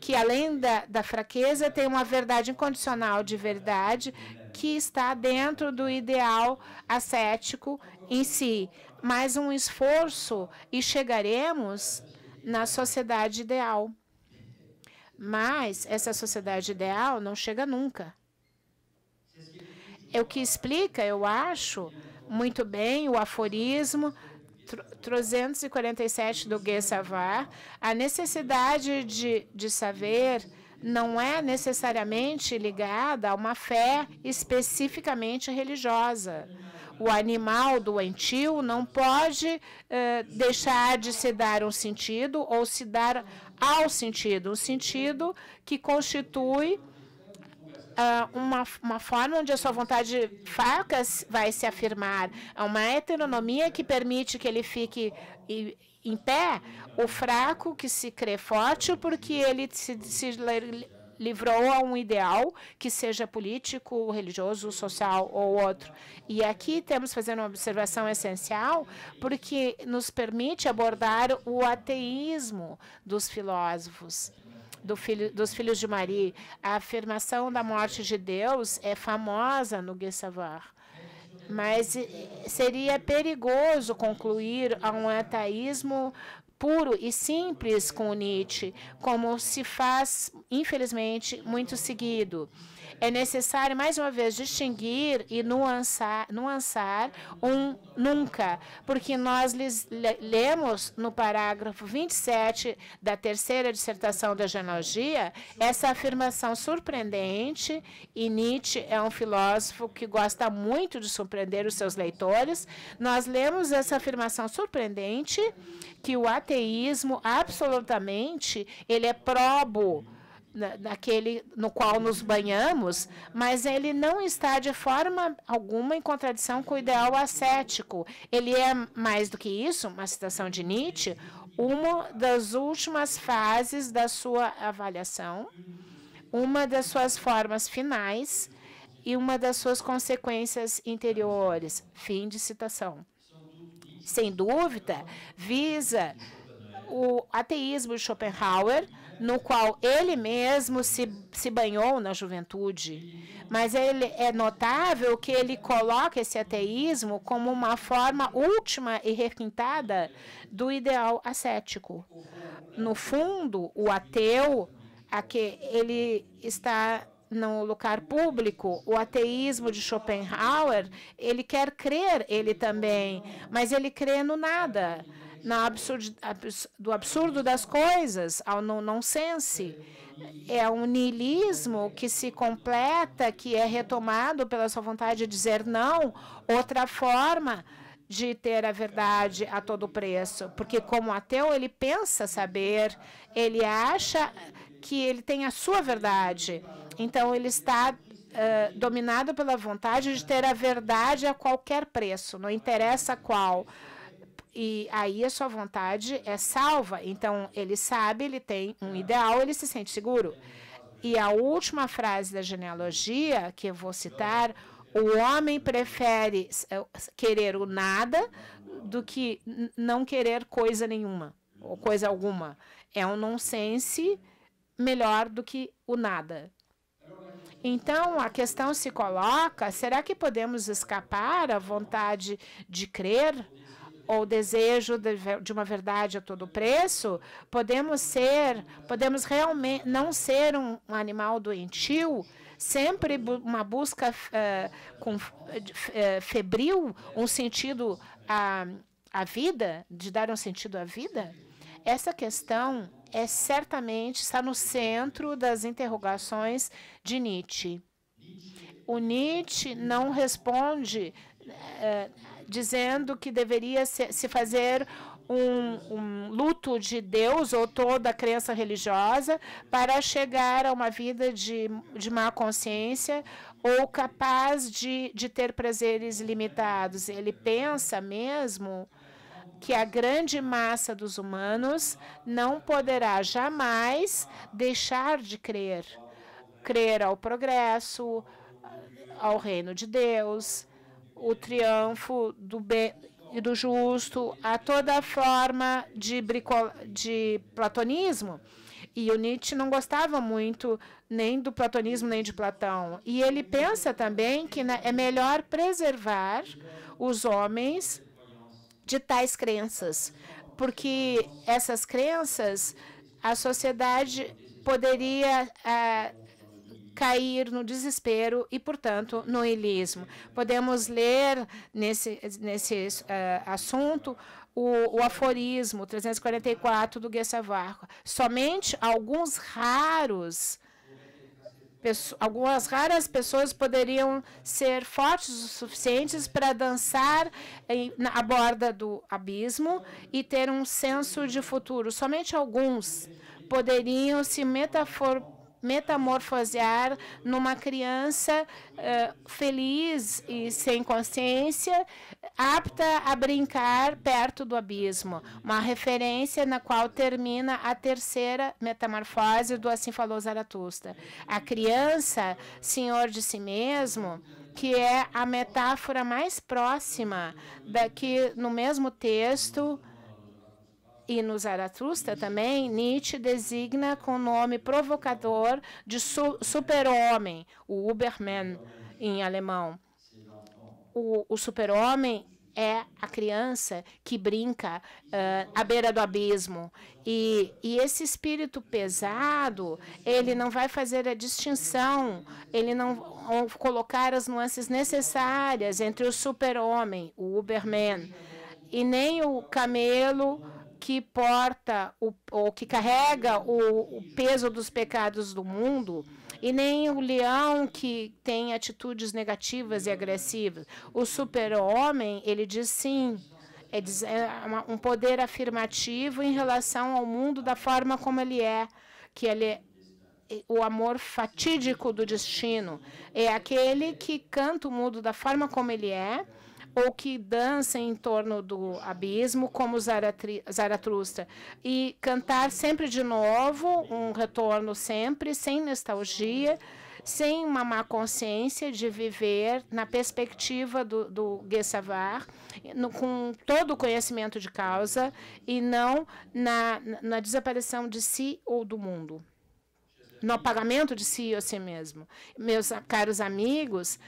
que além da, da, fraqueza tem uma verdade incondicional de verdade que está dentro do ideal ascético em si, mas um esforço e chegaremos na sociedade ideal. Mas essa sociedade ideal não chega nunca. É o que explica, eu acho, muito bem o aforismo 347 do Gay a necessidade de, de saber não é necessariamente ligada a uma fé especificamente religiosa. O animal doentio não pode eh, deixar de se dar um sentido ou se dar ao sentido, um sentido que constitui uh, uma, uma forma onde a sua vontade fraca vai se afirmar. É uma heteronomia que permite que ele fique em pé, o fraco que se crê forte porque ele se, se livrou a um ideal que seja político, religioso, social ou outro. E aqui temos fazendo uma observação essencial, porque nos permite abordar o ateísmo dos filósofos do filho, dos filhos de Maria. A afirmação da morte de Deus é famosa no Guessavar. Mas eh, seria perigoso concluir a um ateísmo puro e simples com Nietzsche, como se faz, infelizmente, muito seguido. É necessário, mais uma vez, distinguir e nuançar, nuançar um nunca, porque nós lemos no parágrafo 27 da terceira dissertação da genealogia essa afirmação surpreendente, e Nietzsche é um filósofo que gosta muito de surpreender os seus leitores. Nós lemos essa afirmação surpreendente que o ateísmo absolutamente ele é probo naquele no qual nos banhamos, mas ele não está de forma alguma em contradição com o ideal ascético. Ele é mais do que isso, uma citação de Nietzsche, uma das últimas fases da sua avaliação, uma das suas formas finais e uma das suas consequências interiores. Fim de citação. Sem dúvida, visa o ateísmo de Schopenhauer no qual ele mesmo se, se banhou na juventude. Mas ele, é notável que ele coloca esse ateísmo como uma forma última e requintada do ideal ascético. No fundo, o ateu, a que ele está no lugar público, o ateísmo de Schopenhauer, ele quer crer ele também, mas ele crê no nada na absurd, abs, do absurdo das coisas, ao nonsense. É um niilismo que se completa, que é retomado pela sua vontade de dizer não, outra forma de ter a verdade a todo preço, porque como ateu ele pensa saber, ele acha que ele tem a sua verdade. Então ele está uh, dominado pela vontade de ter a verdade a qualquer preço, não interessa qual. E aí a sua vontade é salva. Então ele sabe, ele tem um ideal, ele se sente seguro. E a última frase da genealogia que eu vou citar, o homem prefere eh, querer o nada do que não querer coisa nenhuma ou coisa alguma. É um nonsense melhor do que o nada. Então, a questão se coloca: será que podemos escapar à vontade de crer ou desejo de uma verdade a todo preço, podemos ser, podemos realmente não ser um animal doentio, sempre uma busca uh, com, uh, febril, um sentido à, à vida, de dar um sentido à vida? Essa questão é certamente está no centro das interrogações de Nietzsche. O Nietzsche não responde uh, dizendo que deveria se, fazer um, um, luto de Deus ou toda a crença religiosa para chegar a uma vida de, de má consciência ou capaz de, de ter prazeres limitados. Ele pensa mesmo que a grande massa dos humanos não poderá jamais deixar de crer. Crer ao progresso, ao reino de Deus, o triunfo do bem e do justo a toda forma de, bricol, de platonismo. E o Nietzsche não gostava muito nem do platonismo nem de Platão. E ele pensa também que né, é melhor preservar os homens de tais crenças, porque essas crenças a sociedade poderia ah, cair no desespero e, portanto, no ilismo. Podemos ler nesse, nesse uh, assunto o, o, aforismo 344 do Guia Somente alguns raros, algumas raras pessoas poderiam ser fortes o suficientes para dançar em, na borda do abismo e ter um senso de futuro. Somente alguns poderiam se metaforar metamorfosear numa criança eh, feliz e sem consciência, apta a brincar perto do abismo. Uma referência na qual termina a terceira metamorfose do Assim Falou Zaratustra. A criança, senhor de si mesmo, que é a metáfora mais próxima daqui no mesmo texto e no Zaratustra também, Nietzsche designa com o nome provocador de su super-homem, o Uberman em alemão. O, o super-homem é a criança que brinca uh, à beira do abismo. E, e, esse espírito pesado, ele não vai fazer a distinção, ele não vai colocar as nuances necessárias entre o super-homem, o Uberman, e nem o camelo que porta o, ou que carrega o, o peso dos pecados do mundo, e nem o leão que tem atitudes negativas e agressivas. O super-homem, ele diz sim é, é um poder afirmativo em relação ao mundo da forma como ele é, que ele é o amor fatídico do destino. É aquele que canta o mundo da forma como ele é ou que dancem em torno do abismo, como Zaratustra, e cantar sempre de novo, um retorno sempre, sem nostalgia, sem uma má consciência de viver na perspectiva do, do Guessavar, com todo o conhecimento de causa, e não na, na desaparição de si ou do mundo no apagamento de si ou si mesmo. Meus caros amigos,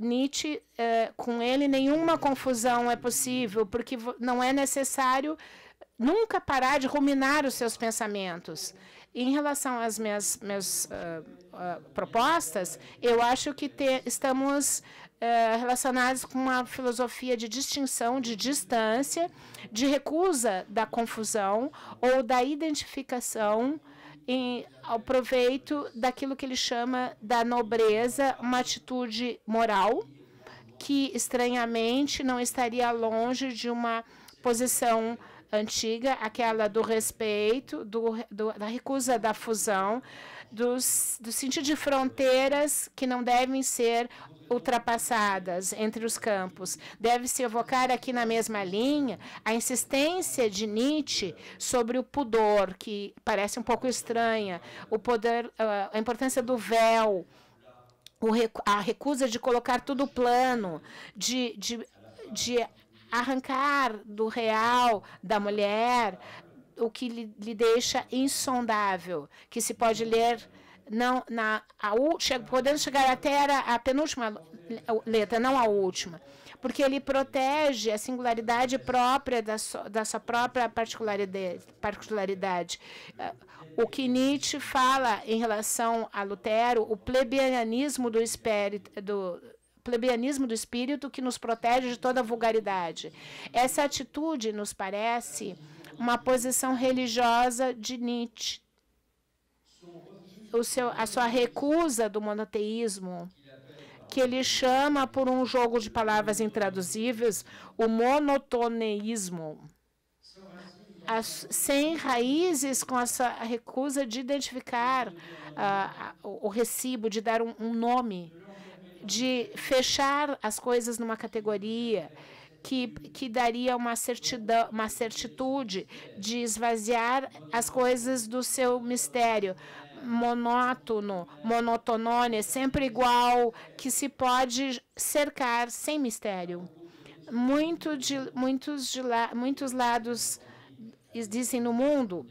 Nietzsche, é, com ele, nenhuma confusão é possível, porque não é necessário nunca parar de ruminar os seus pensamentos. Em relação às minhas, minhas uh, ah, uh, ah, propostas, eu acho que te, estamos uh, relacionados com uma filosofia de distinção, de distância, de recusa da confusão ou da identificação em, ao proveito daquilo que ele chama da nobreza, uma atitude moral que estranhamente não estaria longe de uma posição antiga, aquela do respeito, do, do, da recusa da fusão, dos, do sentido de fronteiras que não devem ser ultrapassadas entre os campos. Deve-se evocar aqui na mesma linha a insistência de Nietzsche sobre o pudor, que parece um pouco estranha, o poder, ah, a importância do véu, a recusa de colocar tudo plano, de, de, de arrancar do real da mulher o que lhe, lhe deixa insondável, que se pode ler não na a, podendo chegar até a, a penúltima letra, não a última, porque ele protege a singularidade própria da, so, da sua própria particularidade, particularidade. O que Nietzsche fala em relação a Lutero, o plebeianismo do espírito, do, plebeianismo do espírito que nos protege de toda a vulgaridade. Essa atitude nos parece uma posição religiosa de Nietzsche. O seu, a sua recusa do monoteísmo, que ele chama por um jogo de palavras intraduzíveis, o monotoneísmo, as, sem raízes com essa recusa de identificar uh, o, recibo, de dar um, um nome, de fechar as coisas numa categoria, que, que daria uma, certidão, uma certitude de esvaziar as coisas do seu mistério monótono, monotonônia, é sempre igual, que se pode cercar sem mistério. Muito de, muitos, de la, muitos lados existem no mundo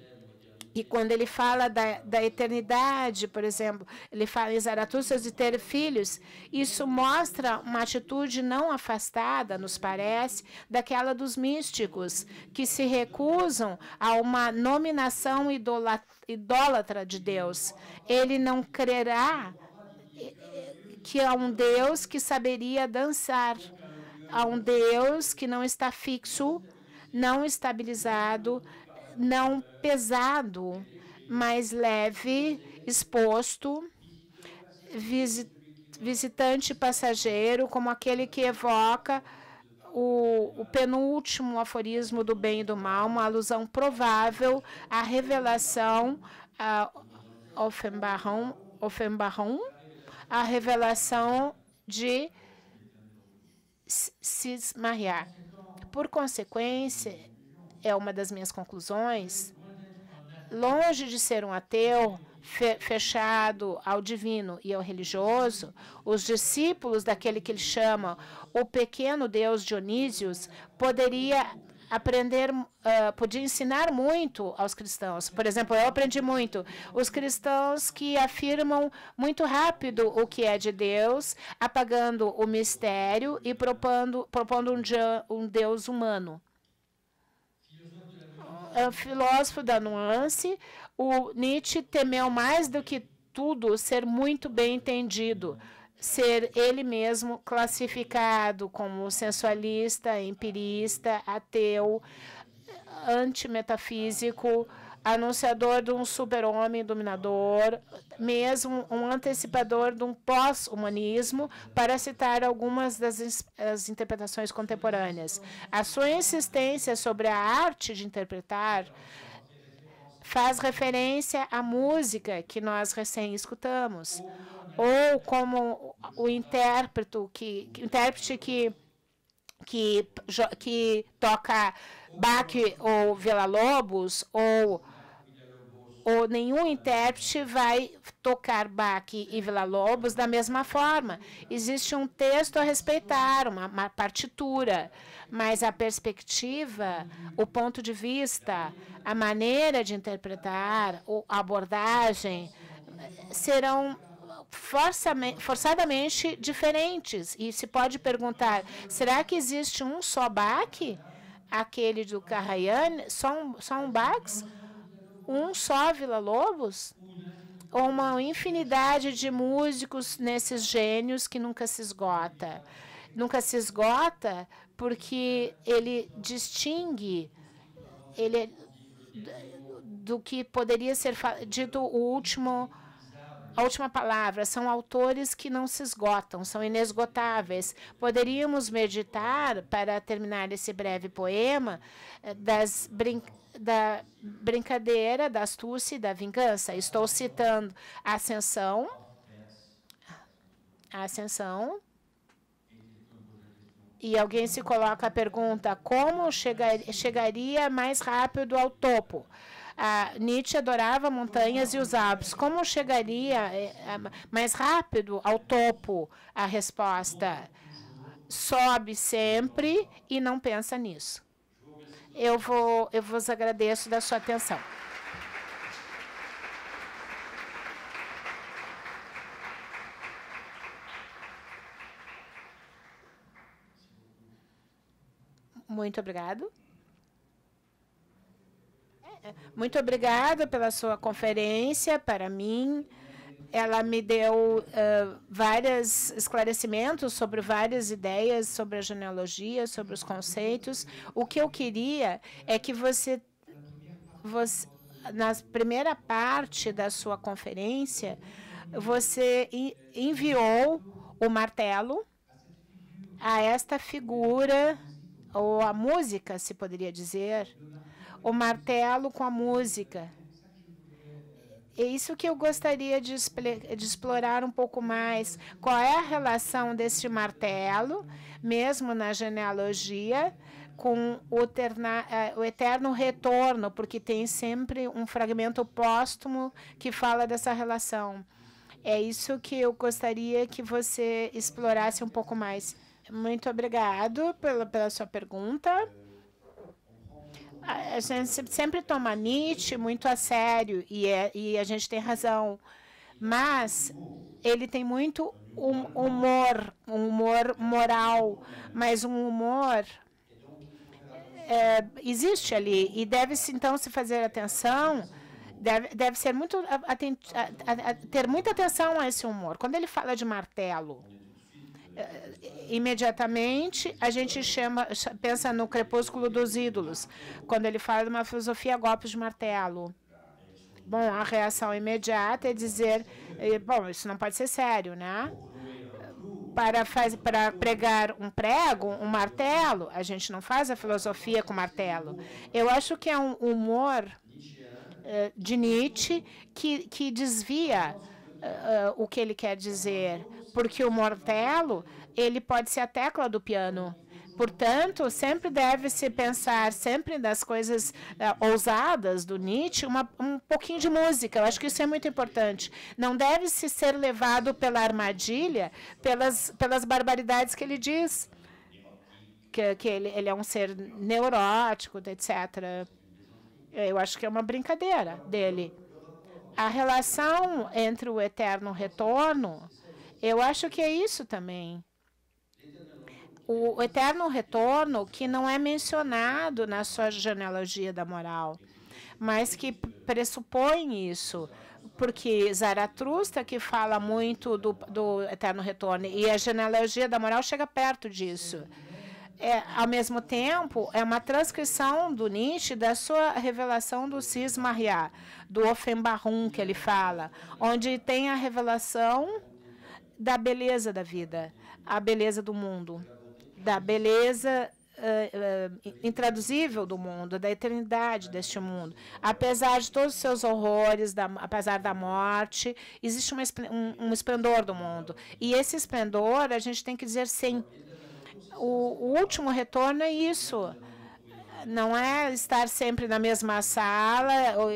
e quando ele fala da, da eternidade, por exemplo, ele fala em Zaratustra de ter filhos, isso mostra uma atitude não afastada, nos parece, daquela dos místicos, que se recusam a uma nominação idólatra de Deus. Ele não crerá eh, eh, que há um Deus que saberia dançar, há um Deus que não está fixo, não estabilizado não pesado, mais leve, exposto, visitante passageiro, como aquele que evoca o, o, penúltimo aforismo do bem e do mal, uma alusão provável à revelação a Offenbarron, Offenbarron a revelação de Cismaria. Por consequência, é uma das minhas conclusões, longe de ser um ateu fechado ao divino e ao religioso, os discípulos daquele que ele chama o pequeno deus Dionísios poderia aprender, uh, podia ensinar muito aos cristãos. Por exemplo, eu aprendi muito. Os cristãos que afirmam muito rápido o que é de Deus, apagando o mistério e propondo, propondo um, um Deus humano uh, filósofo da nuance, o Nietzsche temeu mais do que tudo ser muito bem entendido, ser ele mesmo classificado como sensualista, empirista, ateu, antimetafísico, metafísico anunciador de um super-homem dominador, mesmo um antecipador de um pós-humanismo, para citar algumas das interpretações contemporâneas. A sua insistência sobre a arte de interpretar faz referência à música que nós recém escutamos, ou como o intérprete que, intérprete que que, que toca Bach ou Vila Lobos ou ou nenhum intérprete vai tocar Bach e Villa-Lobos da mesma forma. Existe um texto a respeitar, uma, uma, partitura, mas a perspectiva, o ponto de vista, a maneira de interpretar, a abordagem serão forçadamente diferentes. E se pode perguntar, será que existe um só Bach? Aquele do Karajan? Só um, só um Bach? um só Vila Lobos? Ou uma infinidade de músicos nesses gênios que nunca se esgota? Nunca se esgota porque ele distingue, ele é do que poderia ser dito o último a última palavra são autores que não se esgotam, são inesgotáveis. Poderíamos meditar para terminar esse breve poema eh, das da brincadeira, da astúcia e da vingança. Estou citando a ascensão, a ascensão. E alguém se coloca a pergunta: como chegar, chegaria mais rápido ao topo? Nietzsche adorava montanhas e os Alpes. Como chegaria é, é, mais rápido ao topo? A resposta: sobe sempre e não pensa nisso. Eu vou, eu vos agradeço da sua atenção. Muito obrigado. Muito obrigada pela sua conferência para mim. Ela me deu uh, vários esclarecimentos sobre várias ideias, sobre a genealogia, sobre os conceitos. O que eu queria é que você, você na primeira parte da sua conferência, você enviou o martelo a esta figura, ou a música, se poderia dizer, o martelo com a música. É isso que eu gostaria de, de, explorar um pouco mais. Qual é a relação deste martelo, mesmo na genealogia, com o, terna, é, o, eterno retorno, porque tem sempre um fragmento póstumo que fala dessa relação. É isso que eu gostaria que você explorasse um pouco mais. Muito obrigado pela, pela sua pergunta a gente sempre toma Nietzsche muito a sério e, é, e a gente tem razão, mas ele tem muito um humor, um humor moral, mas um humor é, existe ali e deve-se então se fazer atenção deve, deve ser muito a, a, a, ter muita atenção a esse humor. Quando ele fala de martelo, eh, imediatamente a gente chama, pensa no Crepúsculo dos Ídolos, quando ele fala de uma filosofia golpes de martelo. Bom, a reação imediata é dizer, eh, bom, isso não pode ser sério, né? Para, faz, para pregar um prego, um martelo, a gente não faz a filosofia com martelo. Eu acho que é um humor eh, de Nietzsche que, que desvia uh, o que ele quer dizer porque o martelo ele pode ser a tecla do piano. Portanto, sempre deve-se pensar sempre das coisas eh, ousadas do Nietzsche, uma, um pouquinho de música. Eu acho que isso é muito importante. Não deve-se ser levado pela armadilha, pelas, pelas barbaridades que ele diz, que, que ele, ele é um ser neurótico, etc. Eu acho que é uma brincadeira dele. A relação entre o eterno retorno eu acho que é isso também. O eterno retorno que não é mencionado na sua genealogia da moral, mas que pressupõe isso porque Zaratustra, que fala muito do, do, eterno retorno, e a genealogia da moral chega perto disso. É, ao mesmo tempo, é uma transcrição do Nietzsche da sua revelação do Cis Maria, do Offenbarrum, que ele fala, onde tem a revelação da beleza da vida, a beleza do mundo, da beleza uh, uh, intraduzível do mundo, da eternidade deste mundo. Apesar de todos os seus horrores, da, apesar da morte, existe uma, um, um esplendor do mundo. E esse esplendor, a gente tem que dizer sim. O, o último retorno é isso não é estar sempre na mesma sala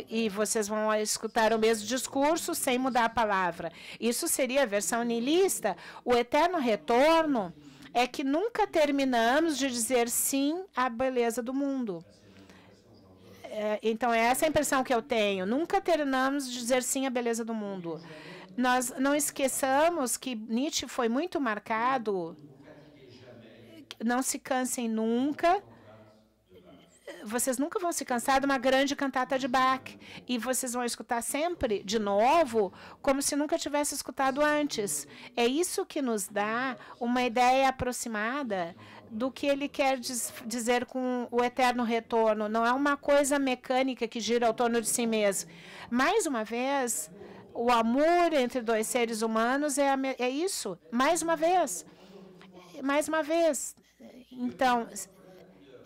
e vocês vão escutar o mesmo discurso sem mudar a palavra. Isso seria a versão niilista. O eterno retorno é que nunca terminamos de dizer sim à beleza do mundo. É, então, é essa a impressão que eu tenho. Nunca terminamos de dizer sim à beleza do mundo. Nós não esqueçamos que Nietzsche foi muito marcado. Não se cansem nunca vocês nunca vão se cansar de uma grande cantata de Bach e vocês vão escutar sempre de novo, como se nunca tivesse escutado antes. É isso que nos dá uma ideia aproximada do que ele quer diz, dizer com o eterno retorno. Não é uma coisa mecânica que gira ao torno de si mesmo. Mais uma vez, o amor entre dois seres humanos é, é isso. Mais uma vez. Mais uma vez. Então,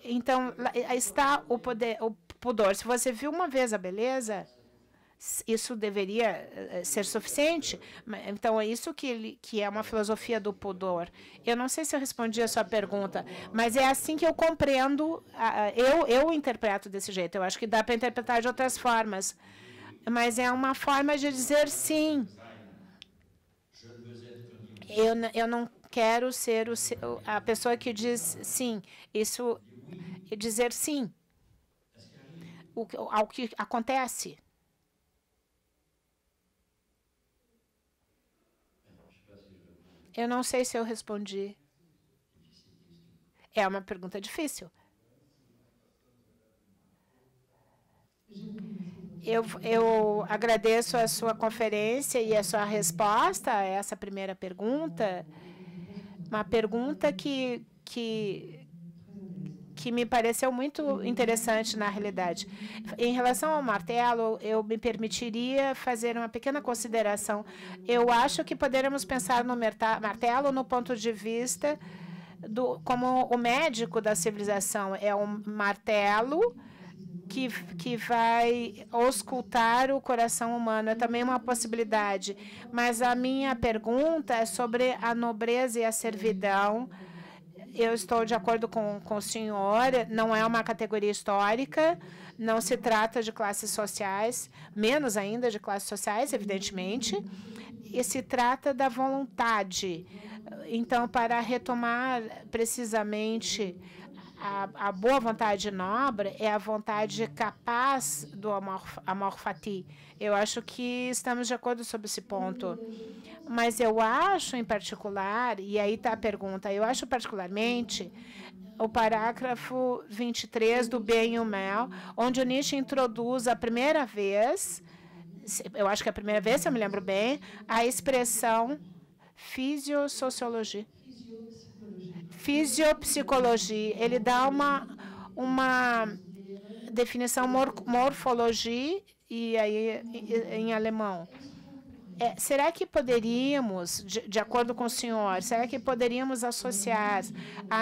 então, eh, está o poder, o pudor. Se você viu uma vez a beleza, isso deveria eh, ser suficiente. Então, é isso que, que é uma filosofia do pudor. Eu não sei se eu respondi a sua pergunta, mas é assim que eu compreendo, eu, eu interpreto desse jeito. Eu acho que dá para interpretar de outras formas, mas é uma forma de dizer sim. Eu, eu não quero ser o, a pessoa que diz sim, isso e dizer sim ao que acontece. Eu não sei se eu respondi. É uma pergunta difícil. Eu, eu, agradeço a sua conferência e a sua resposta a essa primeira pergunta. Uma pergunta que, que, que me pareceu muito interessante na realidade. Em relação ao martelo, eu me permitiria fazer uma pequena consideração. Eu acho que poderíamos pensar no martelo no ponto de vista do como o médico da civilização é um martelo que, que vai auscultar o coração humano. É também uma possibilidade. Mas a minha pergunta é sobre a nobreza e a servidão eu estou de acordo com, com a senhora, não é uma categoria histórica, não se trata de classes sociais, menos ainda de classes sociais, evidentemente, e se trata da vontade. Então, para retomar precisamente a, a, boa vontade nobre é a vontade capaz do amor, amor fati. Eu acho que estamos de acordo sobre esse ponto. Mas eu acho em particular, e aí está a pergunta, eu acho particularmente o parágrafo 23 do Bem e o Mel, onde o Nietzsche introduz a primeira vez, eu acho que é a primeira vez, se eu me lembro bem, a expressão fisiosociologia fisiopsicologia, ele dá uma, uma definição mor morfologia e aí em alemão. É, será que poderíamos, de, de, acordo com o senhor, será que poderíamos associar a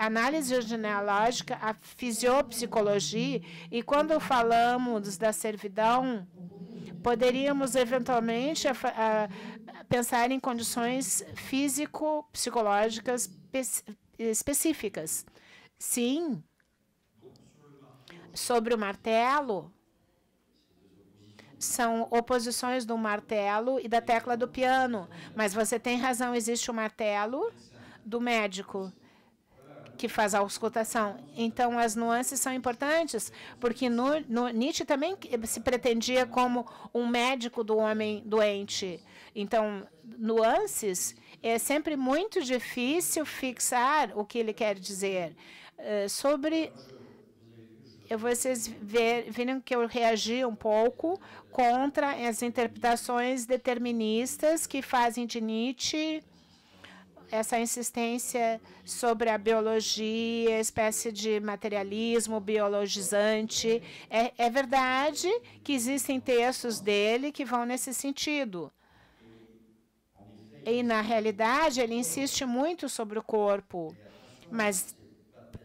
análise genealógica à fisiopsicologia? E quando falamos da servidão, poderíamos eventualmente a, a, pensar em condições físico-psicológicas específicas. Sim, sobre o martelo, são oposições do martelo e da tecla do piano. Mas você tem razão, existe o martelo do médico que faz a auscultação. Então, as nuances são importantes, porque no, no, Nietzsche também se pretendia como um médico do homem doente. Então, nuances é sempre muito difícil fixar o que ele quer dizer. Eh, sobre vocês viram que eu reagi um pouco contra as interpretações deterministas que fazem de Nietzsche essa insistência sobre a biologia, espécie de materialismo biologizante. É, é verdade que existem textos dele que vão nesse sentido. E na realidade, ele insiste muito sobre o corpo, mas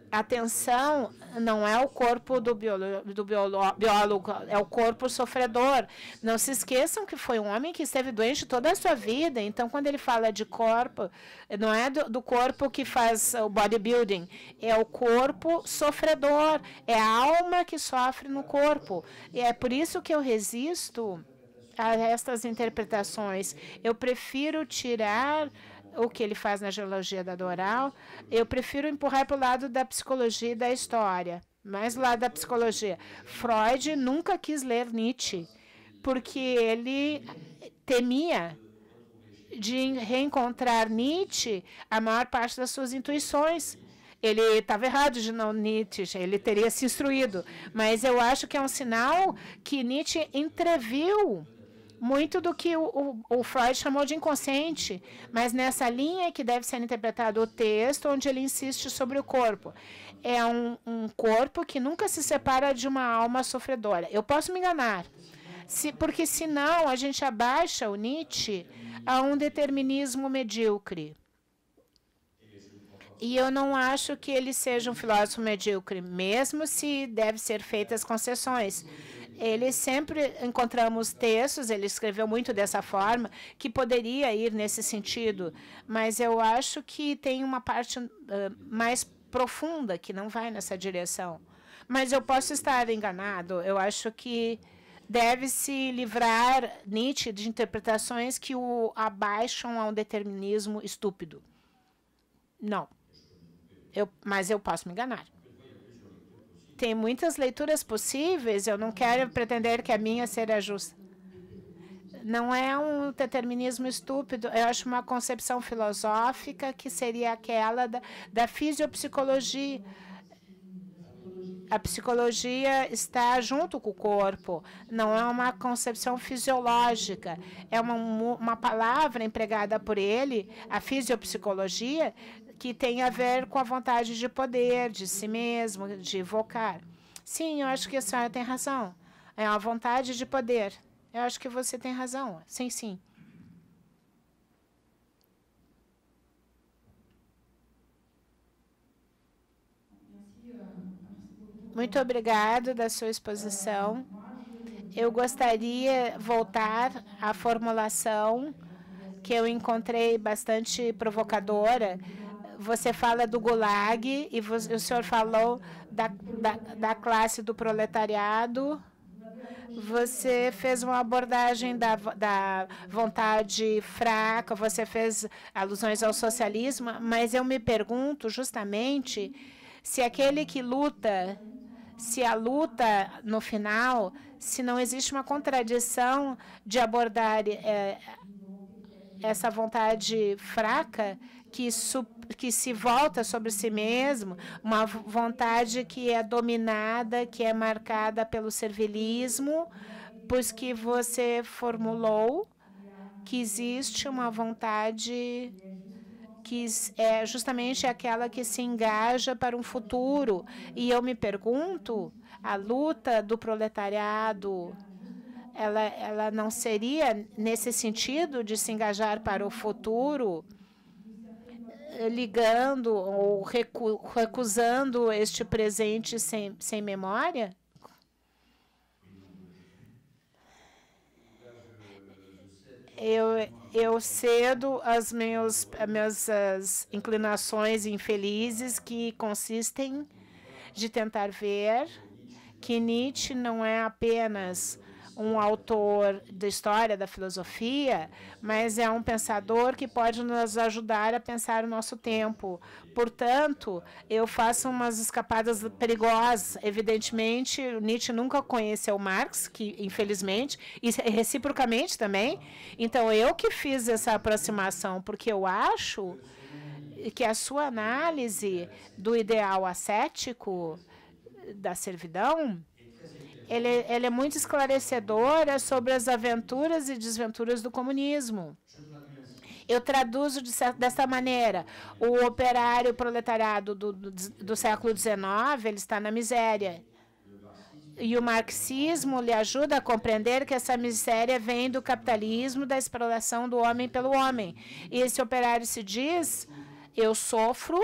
atenção não é o corpo do, biolo, do biolo, biólogo, é o corpo sofredor. Não se esqueçam que foi um homem que esteve doente toda a sua vida. Então, quando ele fala de corpo, não é do, do corpo que faz o bodybuilding, é o corpo sofredor, é a alma que sofre no corpo. E é por isso que eu resisto a estas interpretações. Eu prefiro tirar o que ele faz na geologia da Doral, eu prefiro empurrar para o lado da psicologia e da história. mais lá da psicologia, Freud nunca quis ler Nietzsche, porque ele temia de reencontrar Nietzsche a maior parte das suas intuições. Ele estava errado de não Nietzsche, ele teria se instruído. Mas eu acho que é um sinal que Nietzsche entreviu muito do que o, o, o, Freud chamou de inconsciente, mas nessa linha que deve ser interpretado o texto, onde ele insiste sobre o corpo. É um, um corpo que nunca se separa de uma alma sofredora. Eu posso me enganar, se, porque senão a gente abaixa o Nietzsche a um determinismo medíocre. E eu não acho que ele seja um filósofo medíocre, mesmo se deve ser feitas concessões. Ele sempre encontramos textos, ele escreveu muito dessa forma, que poderia ir nesse sentido, mas eu acho que tem uma parte uh, mais profunda que não vai nessa direção. Mas eu posso estar enganado, eu acho que deve se livrar Nietzsche de interpretações que o abaixam a um determinismo estúpido. Não. Eu, mas eu posso me enganar. Tem muitas leituras possíveis. Eu não quero pretender que a minha seja justa. Não é um determinismo estúpido. Eu acho uma concepção filosófica que seria aquela da, da fisiopsicologia. A psicologia está junto com o corpo, não é uma concepção fisiológica. É uma, uma palavra empregada por ele, a fisiopsicologia, que tem a ver com a vontade de poder, de si mesmo, de evocar. Sim, eu acho que a senhora tem razão. É a vontade de poder. Eu acho que você tem razão. Sim, sim. Muito obrigado da sua exposição. Eu gostaria voltar à formulação que eu encontrei bastante provocadora você fala do Gulag e o senhor falou da, da, da, classe do proletariado. Você fez uma abordagem da, da vontade fraca, você fez alusões ao socialismo, mas eu me pergunto justamente se aquele que luta, se a luta no final, se não existe uma contradição de abordar é, essa vontade fraca que, que se volta sobre si mesmo, uma vontade que é dominada, que é marcada pelo servilismo, pois que você formulou que existe uma vontade que é justamente aquela que se engaja para um futuro. E eu me pergunto, a luta do proletariado, ela, ela não seria nesse sentido de se engajar para o futuro? Eh, ligando ou recu recusando este presente sem, sem memória? Eu, eu cedo às meus, as minhas inclinações infelizes que consistem de tentar ver que Nietzsche não é apenas um autor da história da filosofia, mas é um pensador que pode nos ajudar a pensar o nosso tempo. Portanto, eu faço umas escapadas perigosas. Evidentemente, Nietzsche nunca conheceu Marx, que infelizmente, e reciprocamente também. Então, eu que fiz essa aproximação, porque eu acho que a sua análise do ideal ascético da servidão ele, é, ele é muito esclarecedora é sobre as aventuras e desventuras do comunismo. Eu traduzo de, dessa maneira. O operário proletariado do, do, do século XIX ele está na miséria. E o marxismo lhe ajuda a compreender que essa miséria vem do capitalismo, da exploração do homem pelo homem. E esse operário se diz: eu sofro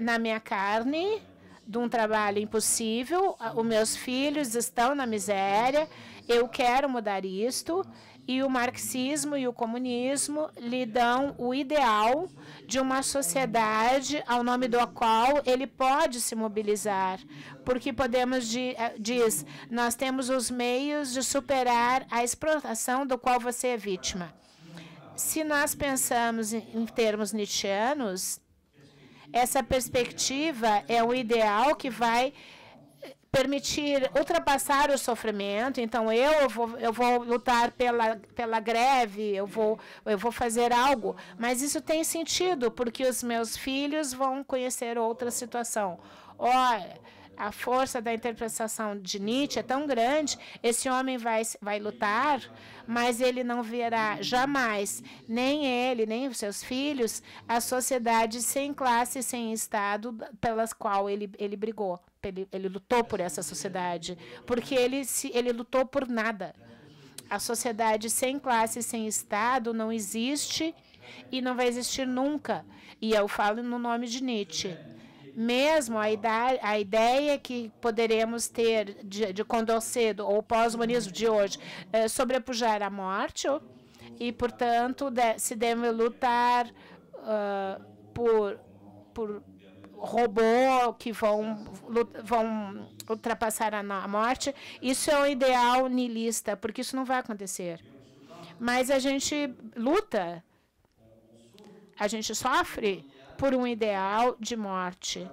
na minha carne de um trabalho impossível, os meus filhos estão na miséria, eu quero mudar isto. E o marxismo e o comunismo lhe dão o ideal de uma sociedade ao nome do qual ele pode se mobilizar, porque podemos eh, diz, nós temos os meios de superar a exploração do qual você é vítima. Se nós pensamos em termos nietzscheanos, essa perspectiva é o ideal que vai eh, permitir ultrapassar o sofrimento. Então, eu vou, eu vou lutar pela, pela greve, eu vou, eu vou fazer algo. Mas isso tem sentido, porque os meus filhos vão conhecer outra situação. Olha, a força da interpretação de Nietzsche é tão grande, esse homem vai, vai lutar, mas ele não verá jamais, nem ele, nem os seus filhos, a sociedade sem classe, sem Estado, pelas qual ele, ele brigou. Ele, ele lutou por essa sociedade, porque ele, se, ele lutou por nada. A sociedade sem classe, sem Estado, não existe e não vai existir nunca. E eu falo no nome de Nietzsche. Mesmo a, idade, a ideia que poderemos ter de, de ou pós-humanismo de hoje é, sobrepujar a morte e, portanto, de, se deve lutar uh, por, por que vão, vão ultrapassar a, a morte. Isso é um ideal nilista, porque isso não vai acontecer. Mas a gente luta, a gente sofre, por um ideal de morte.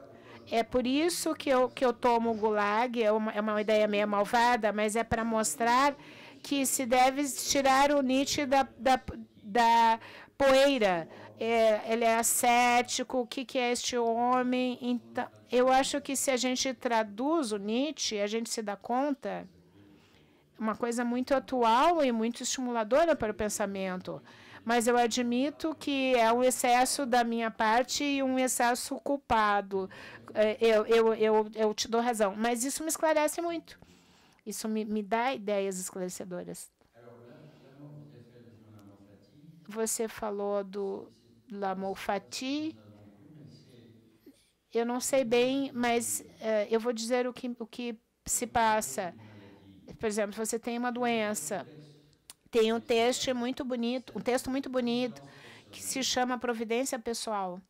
É por isso que eu, que eu tomo o gulag, é uma, é uma ideia meio malvada, mas é para mostrar que se deve tirar o Nietzsche da, da, da poeira. É, ele é ascético, o que, que é este homem? Então, eu acho que se a gente traduz o Nietzsche, a gente se dá conta uma coisa muito atual e muito estimuladora para o pensamento mas eu admito que é um excesso da minha parte e um excesso culpado. É, eu, eu, eu, eu te dou razão, mas isso me esclarece muito. Isso me, me dá ideias esclarecedoras. Você falou do Lamou Fati. Eu não sei bem, mas uh, eu vou dizer o que, o que se passa. Por exemplo, você tem uma doença tem um texto muito bonito, um texto muito bonito que se chama Providência Pessoal.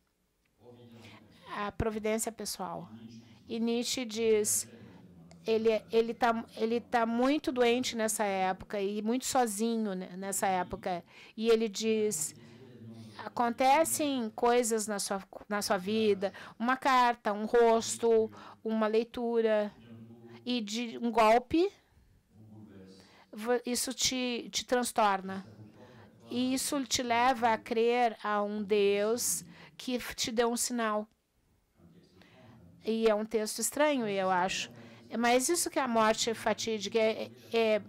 A providência pessoal. E Nietzsche diz ele ele está ele tá muito doente nessa época e muito sozinho nessa época e ele diz acontecem coisas na sua na sua vida uma carta um rosto uma leitura e de um golpe isso te, te transtorna. E isso te leva a crer a um Deus que te deu um sinal. E é um texto estranho, eu acho. Mas isso que é a morte é fatídica é, é,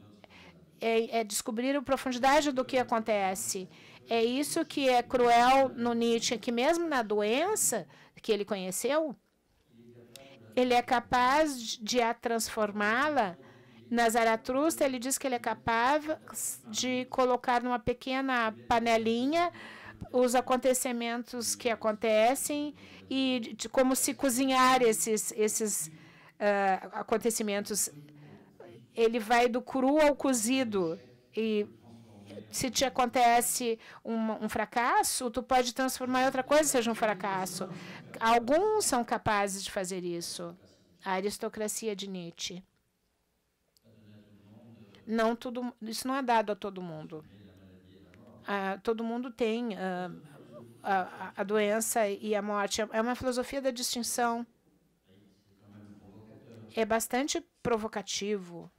é, é descobrir a profundidade do que acontece. É isso que é cruel no Nietzsche, que mesmo na doença que ele conheceu, ele é capaz de a transformá-la na Zaratrusta, ele diz que ele é capaz de colocar numa pequena panelinha os acontecimentos que acontecem e de como se cozinhar esses, esses uh, acontecimentos. Ele vai do cru ao cozido e se te acontece um, um, fracasso, tu pode transformar em outra coisa seja um fracasso. Alguns são capazes de fazer isso. A aristocracia de Nietzsche não tudo, isso não é dado a todo mundo. Ah, todo mundo tem ah, a, a doença e a morte. É uma filosofia da distinção. É bastante provocativo.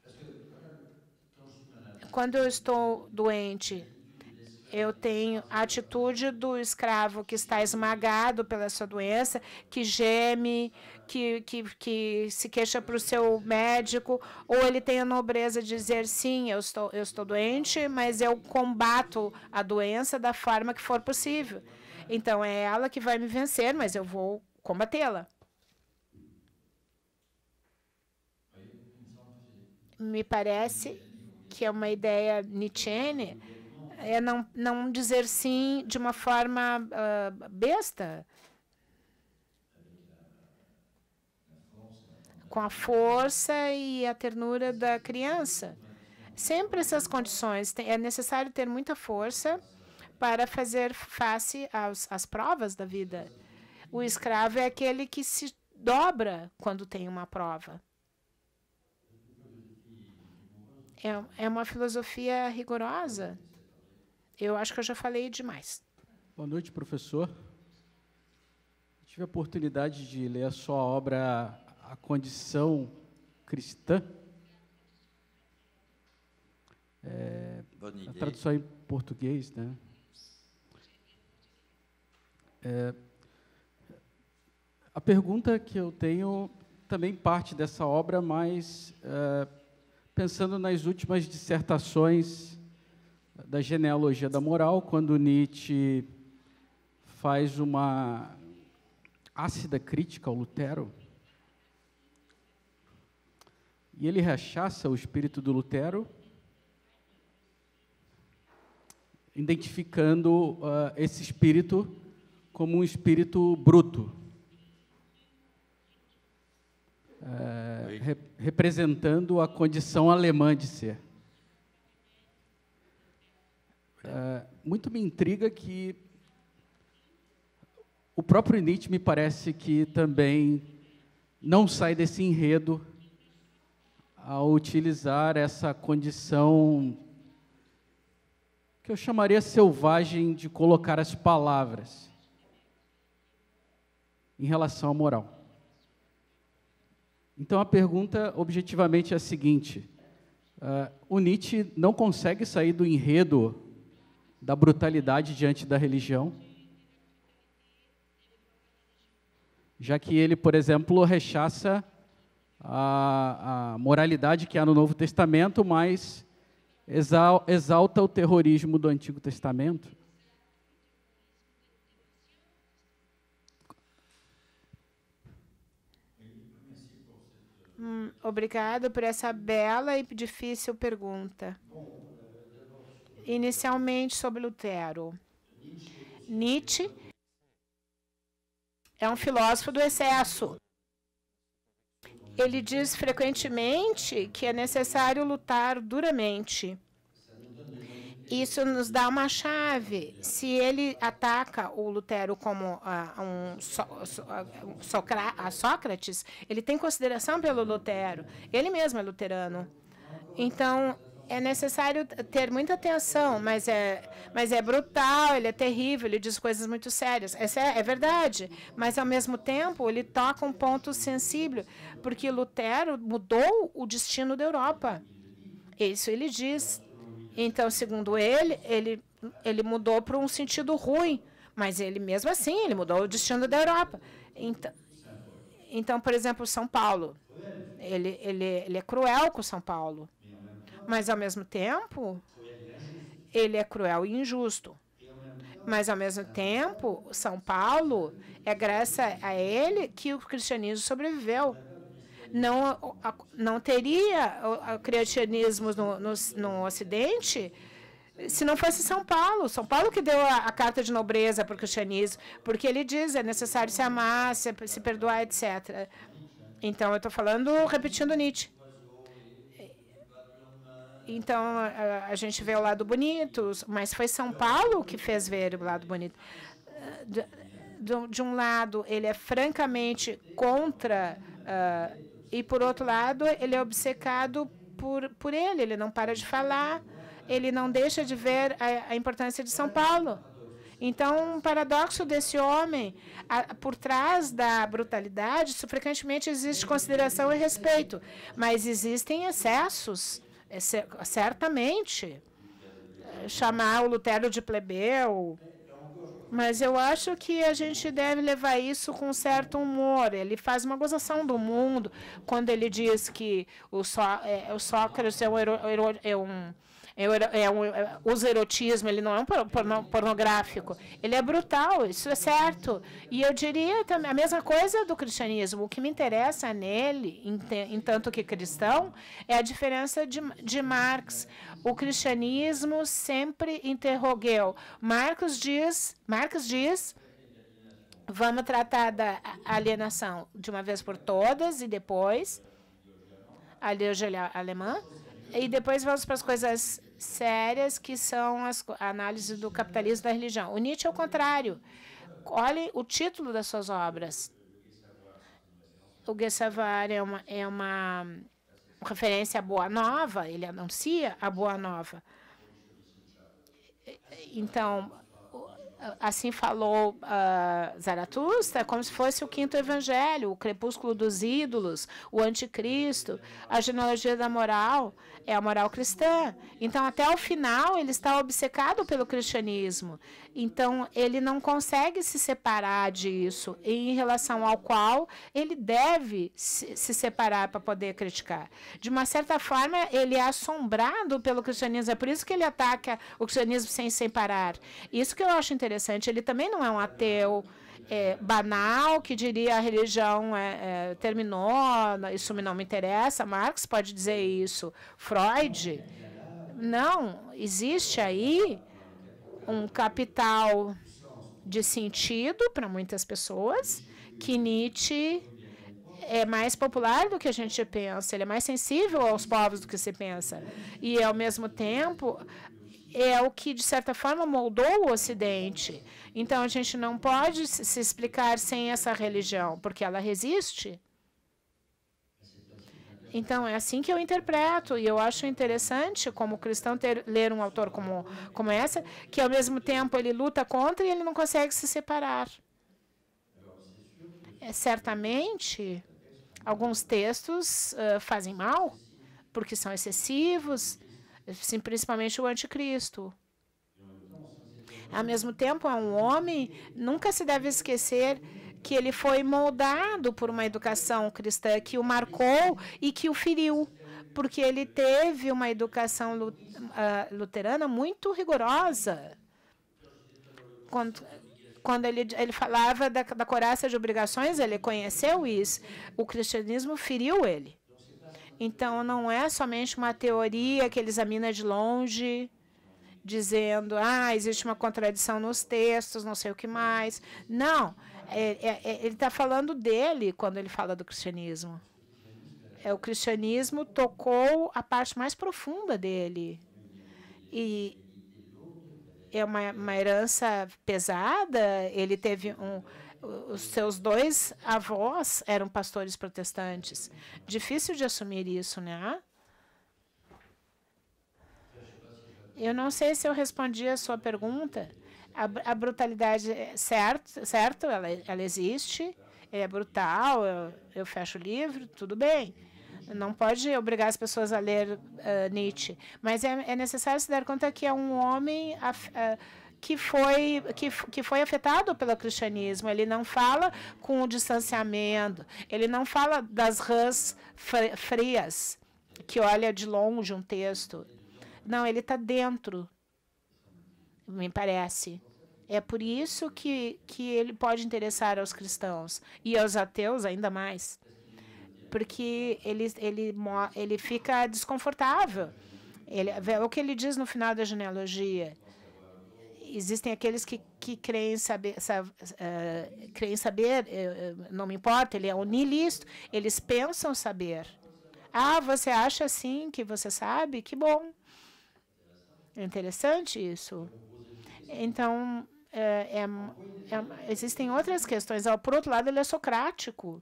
Quando eu estou doente, eu tenho a atitude do escravo que está esmagado pela sua doença, que geme, que, que, que se queixa para o seu médico, ou ele tem a nobreza de dizer sim, eu estou, eu estou doente, mas eu combato a doença da forma que for possível. Então é ela que vai me vencer, mas eu vou combatê-la. Me parece que é uma ideia Nietzsche. É não, não dizer sim de uma forma uh, besta. Com a força e a ternura da criança. Sempre essas condições. É necessário ter muita força para fazer face aos, às provas da vida. O escravo é aquele que se dobra quando tem uma prova. É, é uma filosofia rigorosa. Eu acho que eu já falei demais. Boa noite, professor. Eu tive a oportunidade de ler a sua obra A Condição Cristã. É, a tradução é em português, né? É, a pergunta que eu tenho também parte dessa obra, mas é, pensando nas últimas dissertações da genealogia da moral, quando Nietzsche faz uma ácida crítica ao Lutero. E ele rechaça o espírito do Lutero, identificando uh, esse espírito como um espírito bruto, eh, representando a condição alemã de ser. É, muito me intriga que o próprio Nietzsche me parece que também não sai desse enredo ao utilizar essa condição que eu chamaria selvagem de colocar as palavras em relação à moral. Então a pergunta objetivamente é a seguinte: uh, o Nietzsche não consegue sair do enredo da brutalidade diante da religião? Já que ele, por exemplo, rechaça a, a moralidade que há no Novo Testamento, mas exalta o terrorismo do Antigo Testamento? Hum, obrigado por essa bela e difícil pergunta. Bom, inicialmente sobre Lutero. Nietzsche é um filósofo do excesso. Ele diz frequentemente que é necessário lutar duramente. Isso nos dá uma chave. Se ele ataca o Lutero como ah, um so, so, ah, a ah, Sócrates, ele tem consideração pelo Lutero. Ele mesmo é luterano. Então, é necessário ter muita atenção, mas é, mas é brutal, ele é terrível, ele diz coisas muito sérias. Essa é, é verdade, mas ao mesmo tempo ele toca um ponto sensível, porque Lutero mudou o destino da Europa. Isso ele diz. Então, segundo ele, ele, ele mudou para um sentido ruim, mas ele mesmo assim ele mudou o destino da Europa. Então, então por exemplo, São Paulo, ele, ele, ele é cruel com São Paulo. Mas, ao mesmo tempo, ele é cruel e injusto. Mas, ao mesmo tempo, São Paulo é graças a ele que o cristianismo sobreviveu. Não, não teria o cristianismo no, no, no Ocidente se não fosse São Paulo. São Paulo que deu a, a carta de nobreza para o cristianismo, porque ele diz é necessário se amar, se, se perdoar, etc. Então, eu estou falando, repetindo Nietzsche. Então, a, gente vê o lado bonito, mas foi São Paulo que fez ver o lado bonito. De, um lado, ele é francamente contra, ah, e por outro lado, ele é obcecado por, por ele, ele não para de falar, ele não deixa de ver a, a importância de São Paulo. Então, um paradoxo desse homem, a, por trás da brutalidade, frequentemente existe consideração e respeito, mas existem excessos é certamente é, chamar o Lutero de plebeu, mas eu acho que a gente deve levar isso com certo humor. Ele faz uma gozação do mundo quando ele diz que o, só é, o Sócrates é um, é um é, é um, é, usa erotismo, ele não é um porno, pornográfico. Ele é brutal, isso é certo. E eu diria também a mesma coisa do cristianismo. O que me interessa nele, em, em tanto que cristão, é a diferença de, de Marx. O cristianismo sempre interrogueu. Marx diz, Marx diz vamos tratar da alienação de uma vez por todas e depois a lei é alemã e depois vamos para as coisas sérias que são as análises do capitalismo da religião. O Nietzsche é o contrário. Olhe o título das suas obras. O Gessavar é uma, é uma referência à Boa Nova, ele anuncia a Boa Nova. Então, assim falou uh, Zaratustra, é como se fosse o quinto evangelho, o crepúsculo dos ídolos, o anticristo, a genealogia da moral, é a moral cristã. Então, até o final, ele está obcecado pelo cristianismo. Então, ele não consegue se separar disso, em relação ao qual ele deve se, separar para poder criticar. De uma certa forma, ele é assombrado pelo cristianismo. É por isso que ele ataca o cristianismo sem separar. Isso que eu acho interessante interessante. Ele também não é um ateu é, banal que diria a religião é, é, terminou, isso não me interessa. Marx pode dizer isso. Freud, não. Existe aí um capital de sentido para muitas pessoas que Nietzsche é mais popular do que a gente pensa, ele é mais sensível aos povos do que se pensa. E, ao mesmo tempo, é o que, de certa forma, moldou o Ocidente. Então, a gente não pode se explicar sem essa religião, porque ela resiste. Então, é assim que eu interpreto, e eu acho interessante, como cristão, ter, ler um autor como, como essa, que, ao mesmo tempo, ele luta contra e ele não consegue se separar. É, certamente, alguns textos uh, fazem mal, porque são excessivos, assim, principalmente o anticristo. Ao mesmo tempo, é um homem, nunca se deve esquecer que ele foi moldado por uma educação cristã que o marcou e que o feriu, porque ele teve uma educação ah, luterana muito rigorosa. Quando, quando ele, ele falava da, da coraça de obrigações, ele conheceu isso. O cristianismo feriu ele. Então, não é somente uma teoria que ele examina de longe, dizendo, ah, existe uma contradição nos textos, não sei o que mais. Não, é, é, é ele está falando dele quando ele fala do cristianismo. É, o cristianismo tocou a parte mais profunda dele. E é uma, uma herança pesada, ele teve um os seus dois avós eram pastores protestantes. Difícil de assumir isso, né? Eu não sei se eu respondi a sua pergunta. A, a brutalidade, é certo, certo ela, ela existe, é brutal, eu, eu, fecho o livro, tudo bem. Não pode obrigar as pessoas a ler uh, Nietzsche. Mas é, é necessário se dar conta que é um homem. Eh, que foi, que, que foi afetado pelo cristianismo. Ele não fala com o distanciamento, ele não fala das rãs frias, que olha de longe um texto. Não, ele está dentro, me parece. É por isso que, que ele pode interessar aos cristãos e aos ateus ainda mais, porque ele, ele, ele fica desconfortável. Ele, é o que ele diz no final da genealogia existem aqueles que, que creem saber, uh, creem saber uh, não me importa, ele é um eles pensam saber. Ah, você acha assim que você sabe? Que bom. É interessante isso. Então, é, é, existem outras questões. Por outro lado, ele é socrático.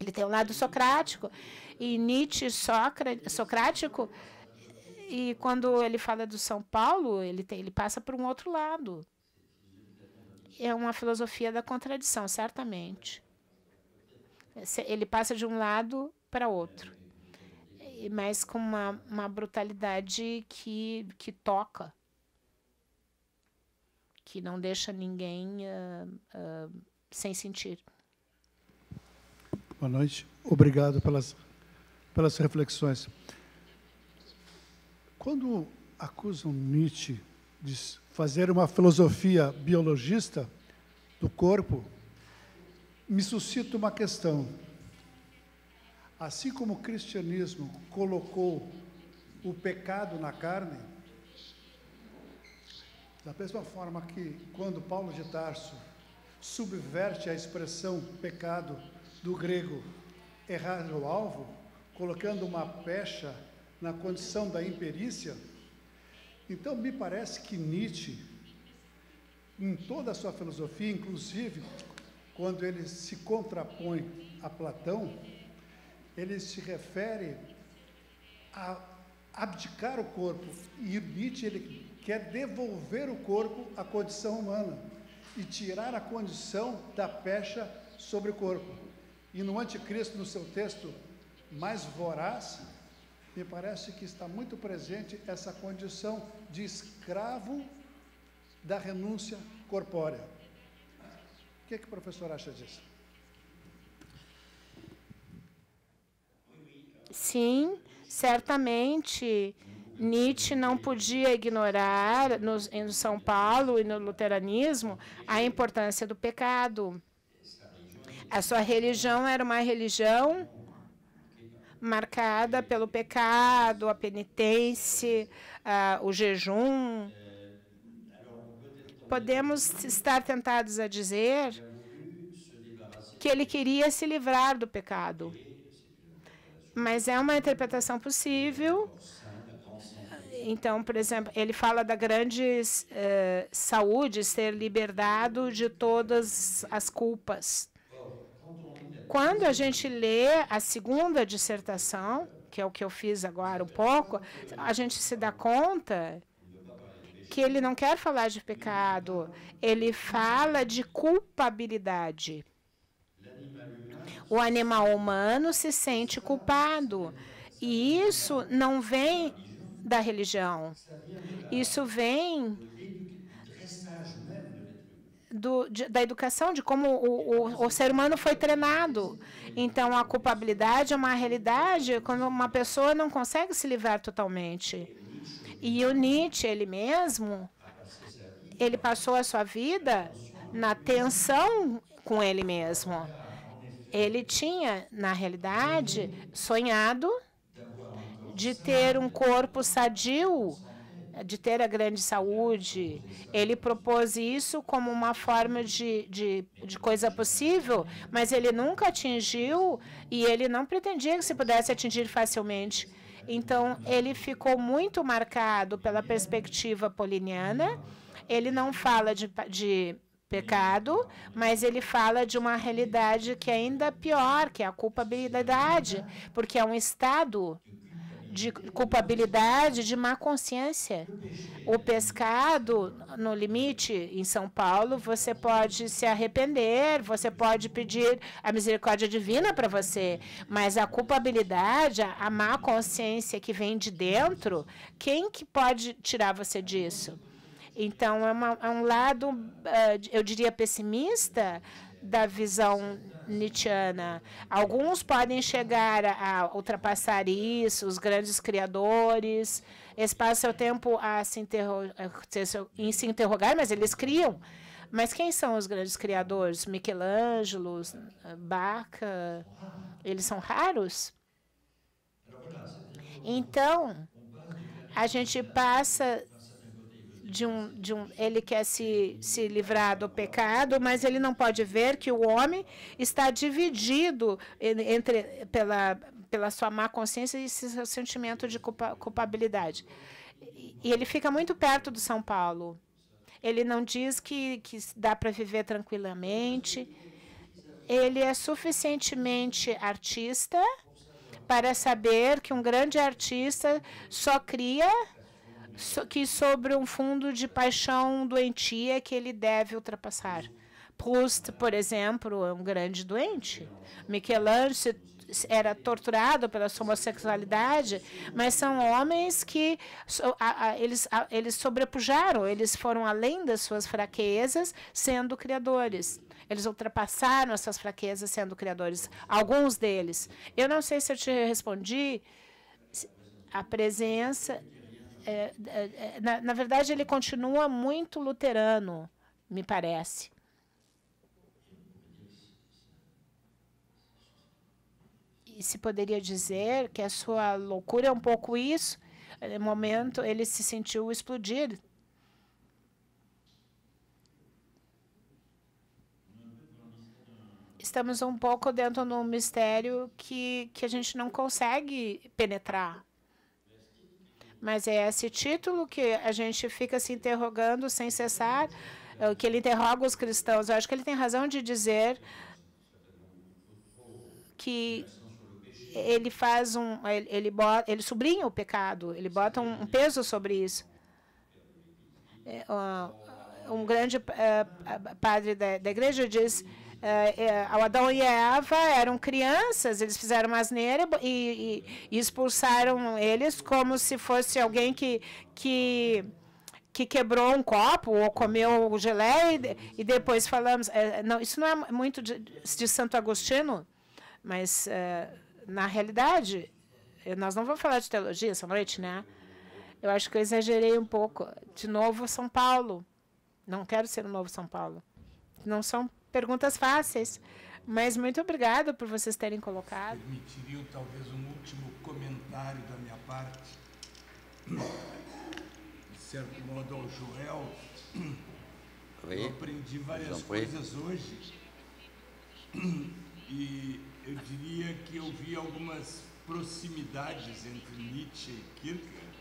Ele tem um lado socrático. E Nietzsche, Socra, socrático, e quando ele fala do São Paulo, ele, tem, ele passa por um outro lado. É uma filosofia da contradição, certamente. Ele passa de um lado para outro, mas com uma, uma brutalidade que, que toca, que não deixa ninguém uh, uh, sem sentir. Boa noite. Obrigado pelas, pelas reflexões. Quando acusam Nietzsche de fazer uma filosofia biologista do corpo, me suscita uma questão. Assim como o cristianismo colocou o pecado na carne, da mesma forma que quando Paulo de Tarso subverte a expressão pecado do grego errar o alvo, colocando uma pecha na condição da imperícia, então me parece que Nietzsche, em toda a sua filosofia, inclusive quando ele se contrapõe a Platão, ele se refere a abdicar o corpo. E Nietzsche ele quer devolver o corpo à condição humana e tirar a condição da pecha sobre o corpo. E no Anticristo, no seu texto mais voraz, me parece que está muito presente essa condição de escravo da renúncia corpórea. O que, é que o professor acha disso? Sim, certamente Nietzsche não podia ignorar no, em São Paulo e no luteranismo a importância do pecado. A sua religião era uma religião marcada pelo pecado, a penitência, o jejum. Podemos estar tentados a dizer que ele queria se livrar do pecado. Mas é uma interpretação possível. Então, por exemplo, ele fala da grande uh, saúde, ser libertado de todas as culpas, quando a gente lê a segunda dissertação, que é o que eu fiz agora um pouco, a gente se dá conta que ele não quer falar de pecado, ele fala de culpabilidade. O animal humano se sente culpado. E isso não vem da religião. Isso vem do, de, da educação, de como o, o, o, ser humano foi treinado. Então, a culpabilidade é uma realidade quando uma pessoa não consegue se livrar totalmente. E o Nietzsche, ele mesmo, ele passou a sua vida na tensão com ele mesmo. Ele tinha, na realidade, sonhado de ter um corpo sadio de ter a grande saúde. Ele propôs isso como uma forma de, de, de, coisa possível, mas ele nunca atingiu e ele não pretendia que se pudesse atingir facilmente. Então, ele ficou muito marcado pela perspectiva poliniana. Ele não fala de, de pecado, mas ele fala de uma realidade que é ainda pior, que é a culpabilidade, porque é um estado de culpabilidade, de má consciência. O pescado, no limite, em São Paulo, você pode se arrepender, você pode pedir a misericórdia divina para você, mas a culpabilidade, a má consciência que vem de dentro, quem que pode tirar você disso? Então, é, uma, é um lado, ah, eu diria, pessimista da visão Nietzscheana. Alguns podem chegar a ultrapassar isso, os grandes criadores. Eles passam é o tempo a se, em se interrogar, mas eles criam. Mas quem são os grandes criadores? Michelangelo, Baca, eles são raros? Então, a gente passa de um, de um, ele quer se, se livrar do pecado, mas ele não pode ver que o homem está dividido entre, pela, pela sua má consciência e seu sentimento de culpa, culpabilidade. E ele fica muito perto do São Paulo. Ele não diz que, que dá para viver tranquilamente. Ele é suficientemente artista para saber que um grande artista só cria que sobre um fundo de paixão doentia que ele deve ultrapassar. Proust, por exemplo, é um grande doente. Michelangelo era torturado pela sua homossexualidade, mas são homens que a, a, eles, a, eles sobrepujaram, eles foram além das suas fraquezas, sendo criadores. Eles ultrapassaram essas fraquezas sendo criadores, alguns deles. Eu não sei se eu te respondi a presença é, é, é, na, na verdade, ele continua muito luterano, me parece. E se poderia dizer que a sua loucura é um pouco isso. No momento, ele se sentiu explodir. Estamos um pouco dentro de um mistério que, que a gente não consegue penetrar. Mas é esse título que a gente fica se interrogando sem cessar, é que ele interroga os cristãos. Eu acho que ele tem razão de dizer que ele faz um ele ele, bota, ele sublinha o pecado, ele bota um, um peso sobre isso. É, um grande uh, padre da, da igreja diz é, é Adão e Eva eram crianças, eles fizeram uma asneira e, e, e expulsaram eles como se fosse alguém que, que que quebrou um copo ou comeu geleia e, depois falamos. É, não, isso não é muito de, de Santo Agostinho, mas é, na realidade, é, nós não vamos falar de teologia essa noite, né? Eu acho que eu exagerei um pouco. De novo, São Paulo. Não quero ser o novo São Paulo. Não são perguntas fáceis. Mas muito obrigado por vocês terem colocado. Permitiriam talvez um último comentário da minha parte, de certo modo ao Joel. Eu aprendi várias coisas hoje e eu diria que eu vi algumas proximidades entre Nietzsche e Kierkegaard.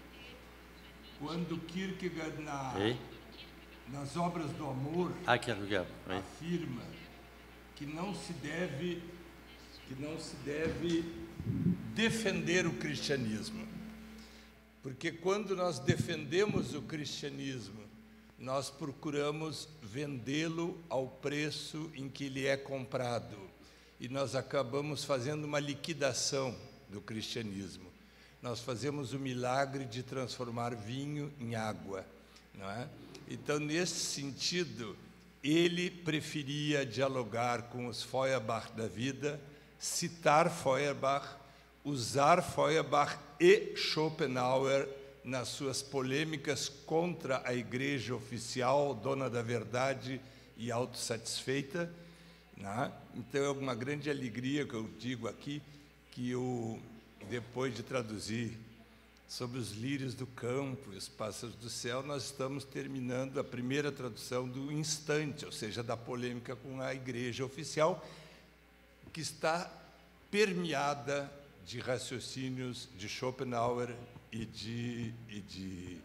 Quando Kierkegaard na, nas obras do amor ah, afirma que não se deve que não se deve defender o cristianismo. Porque quando nós defendemos o cristianismo, nós procuramos vendê-lo ao preço em que ele é comprado e nós acabamos fazendo uma liquidação do cristianismo. Nós fazemos o milagre de transformar vinho em água, não é? Então, nesse sentido, ele preferia dialogar com os Feuerbach da vida, citar Feuerbach, usar Feuerbach e Schopenhauer nas suas polêmicas contra a igreja oficial, dona da verdade e autossatisfeita. Né? Então, é uma grande alegria que eu digo aqui que eu, depois de traduzir sobre os lírios do campo e os pássaros do céu, nós estamos terminando a primeira tradução do instante, ou seja, da polêmica com a igreja oficial, que está permeada de raciocínios de Schopenhauer e de, e de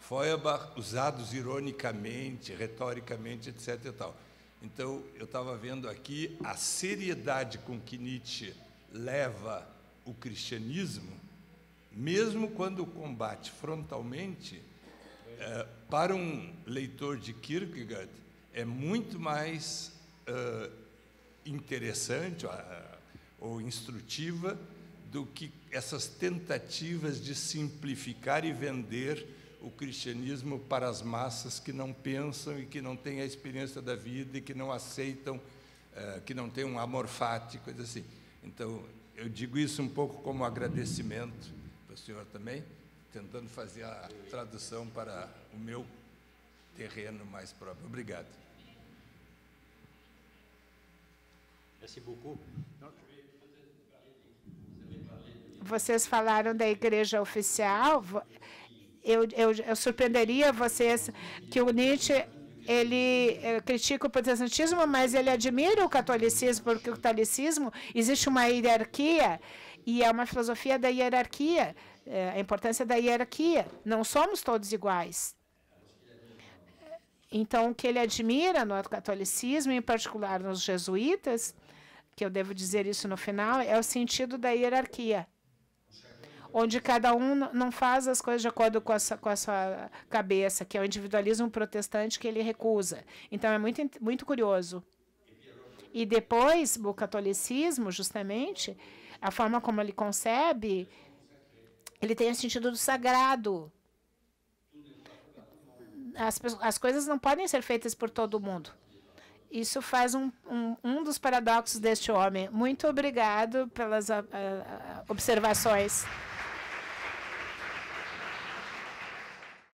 Feuerbach, usados ironicamente, retoricamente, etc. E tal. Então, eu estava vendo aqui a seriedade com que Nietzsche leva o cristianismo mesmo quando combate frontalmente, é, para um leitor de Kierkegaard, é muito mais uh, interessante uh, ou instrutiva do que essas tentativas de simplificar e vender o cristianismo para as massas que não pensam e que não têm a experiência da vida e que não aceitam, uh, que não têm um amor fático, coisa assim. Então, eu digo isso um pouco como agradecimento para o senhor também, tentando fazer a tradução para o meu terreno mais próprio. Obrigado. Vocês falaram da igreja oficial. Eu, eu, eu surpreenderia vocês que o Nietzsche ele critica o protestantismo, mas ele admira o catolicismo, porque o catolicismo existe uma hierarquia e é uma filosofia da hierarquia, eh, a importância da hierarquia. Não somos todos iguais. Então, o que ele admira no catolicismo, em particular nos jesuítas, que eu devo dizer isso no final, é o sentido da hierarquia, onde cada um não faz as coisas de acordo com a, sua, com a sua cabeça, que é o individualismo protestante que ele recusa. Então, é muito, muito curioso. E depois, o catolicismo, justamente, a forma como ele concebe, ele tem o sentido do sagrado. As, as coisas não podem ser feitas por todo mundo. Isso faz um, um, um dos paradoxos deste homem. Muito obrigado pelas ah, ah, observações.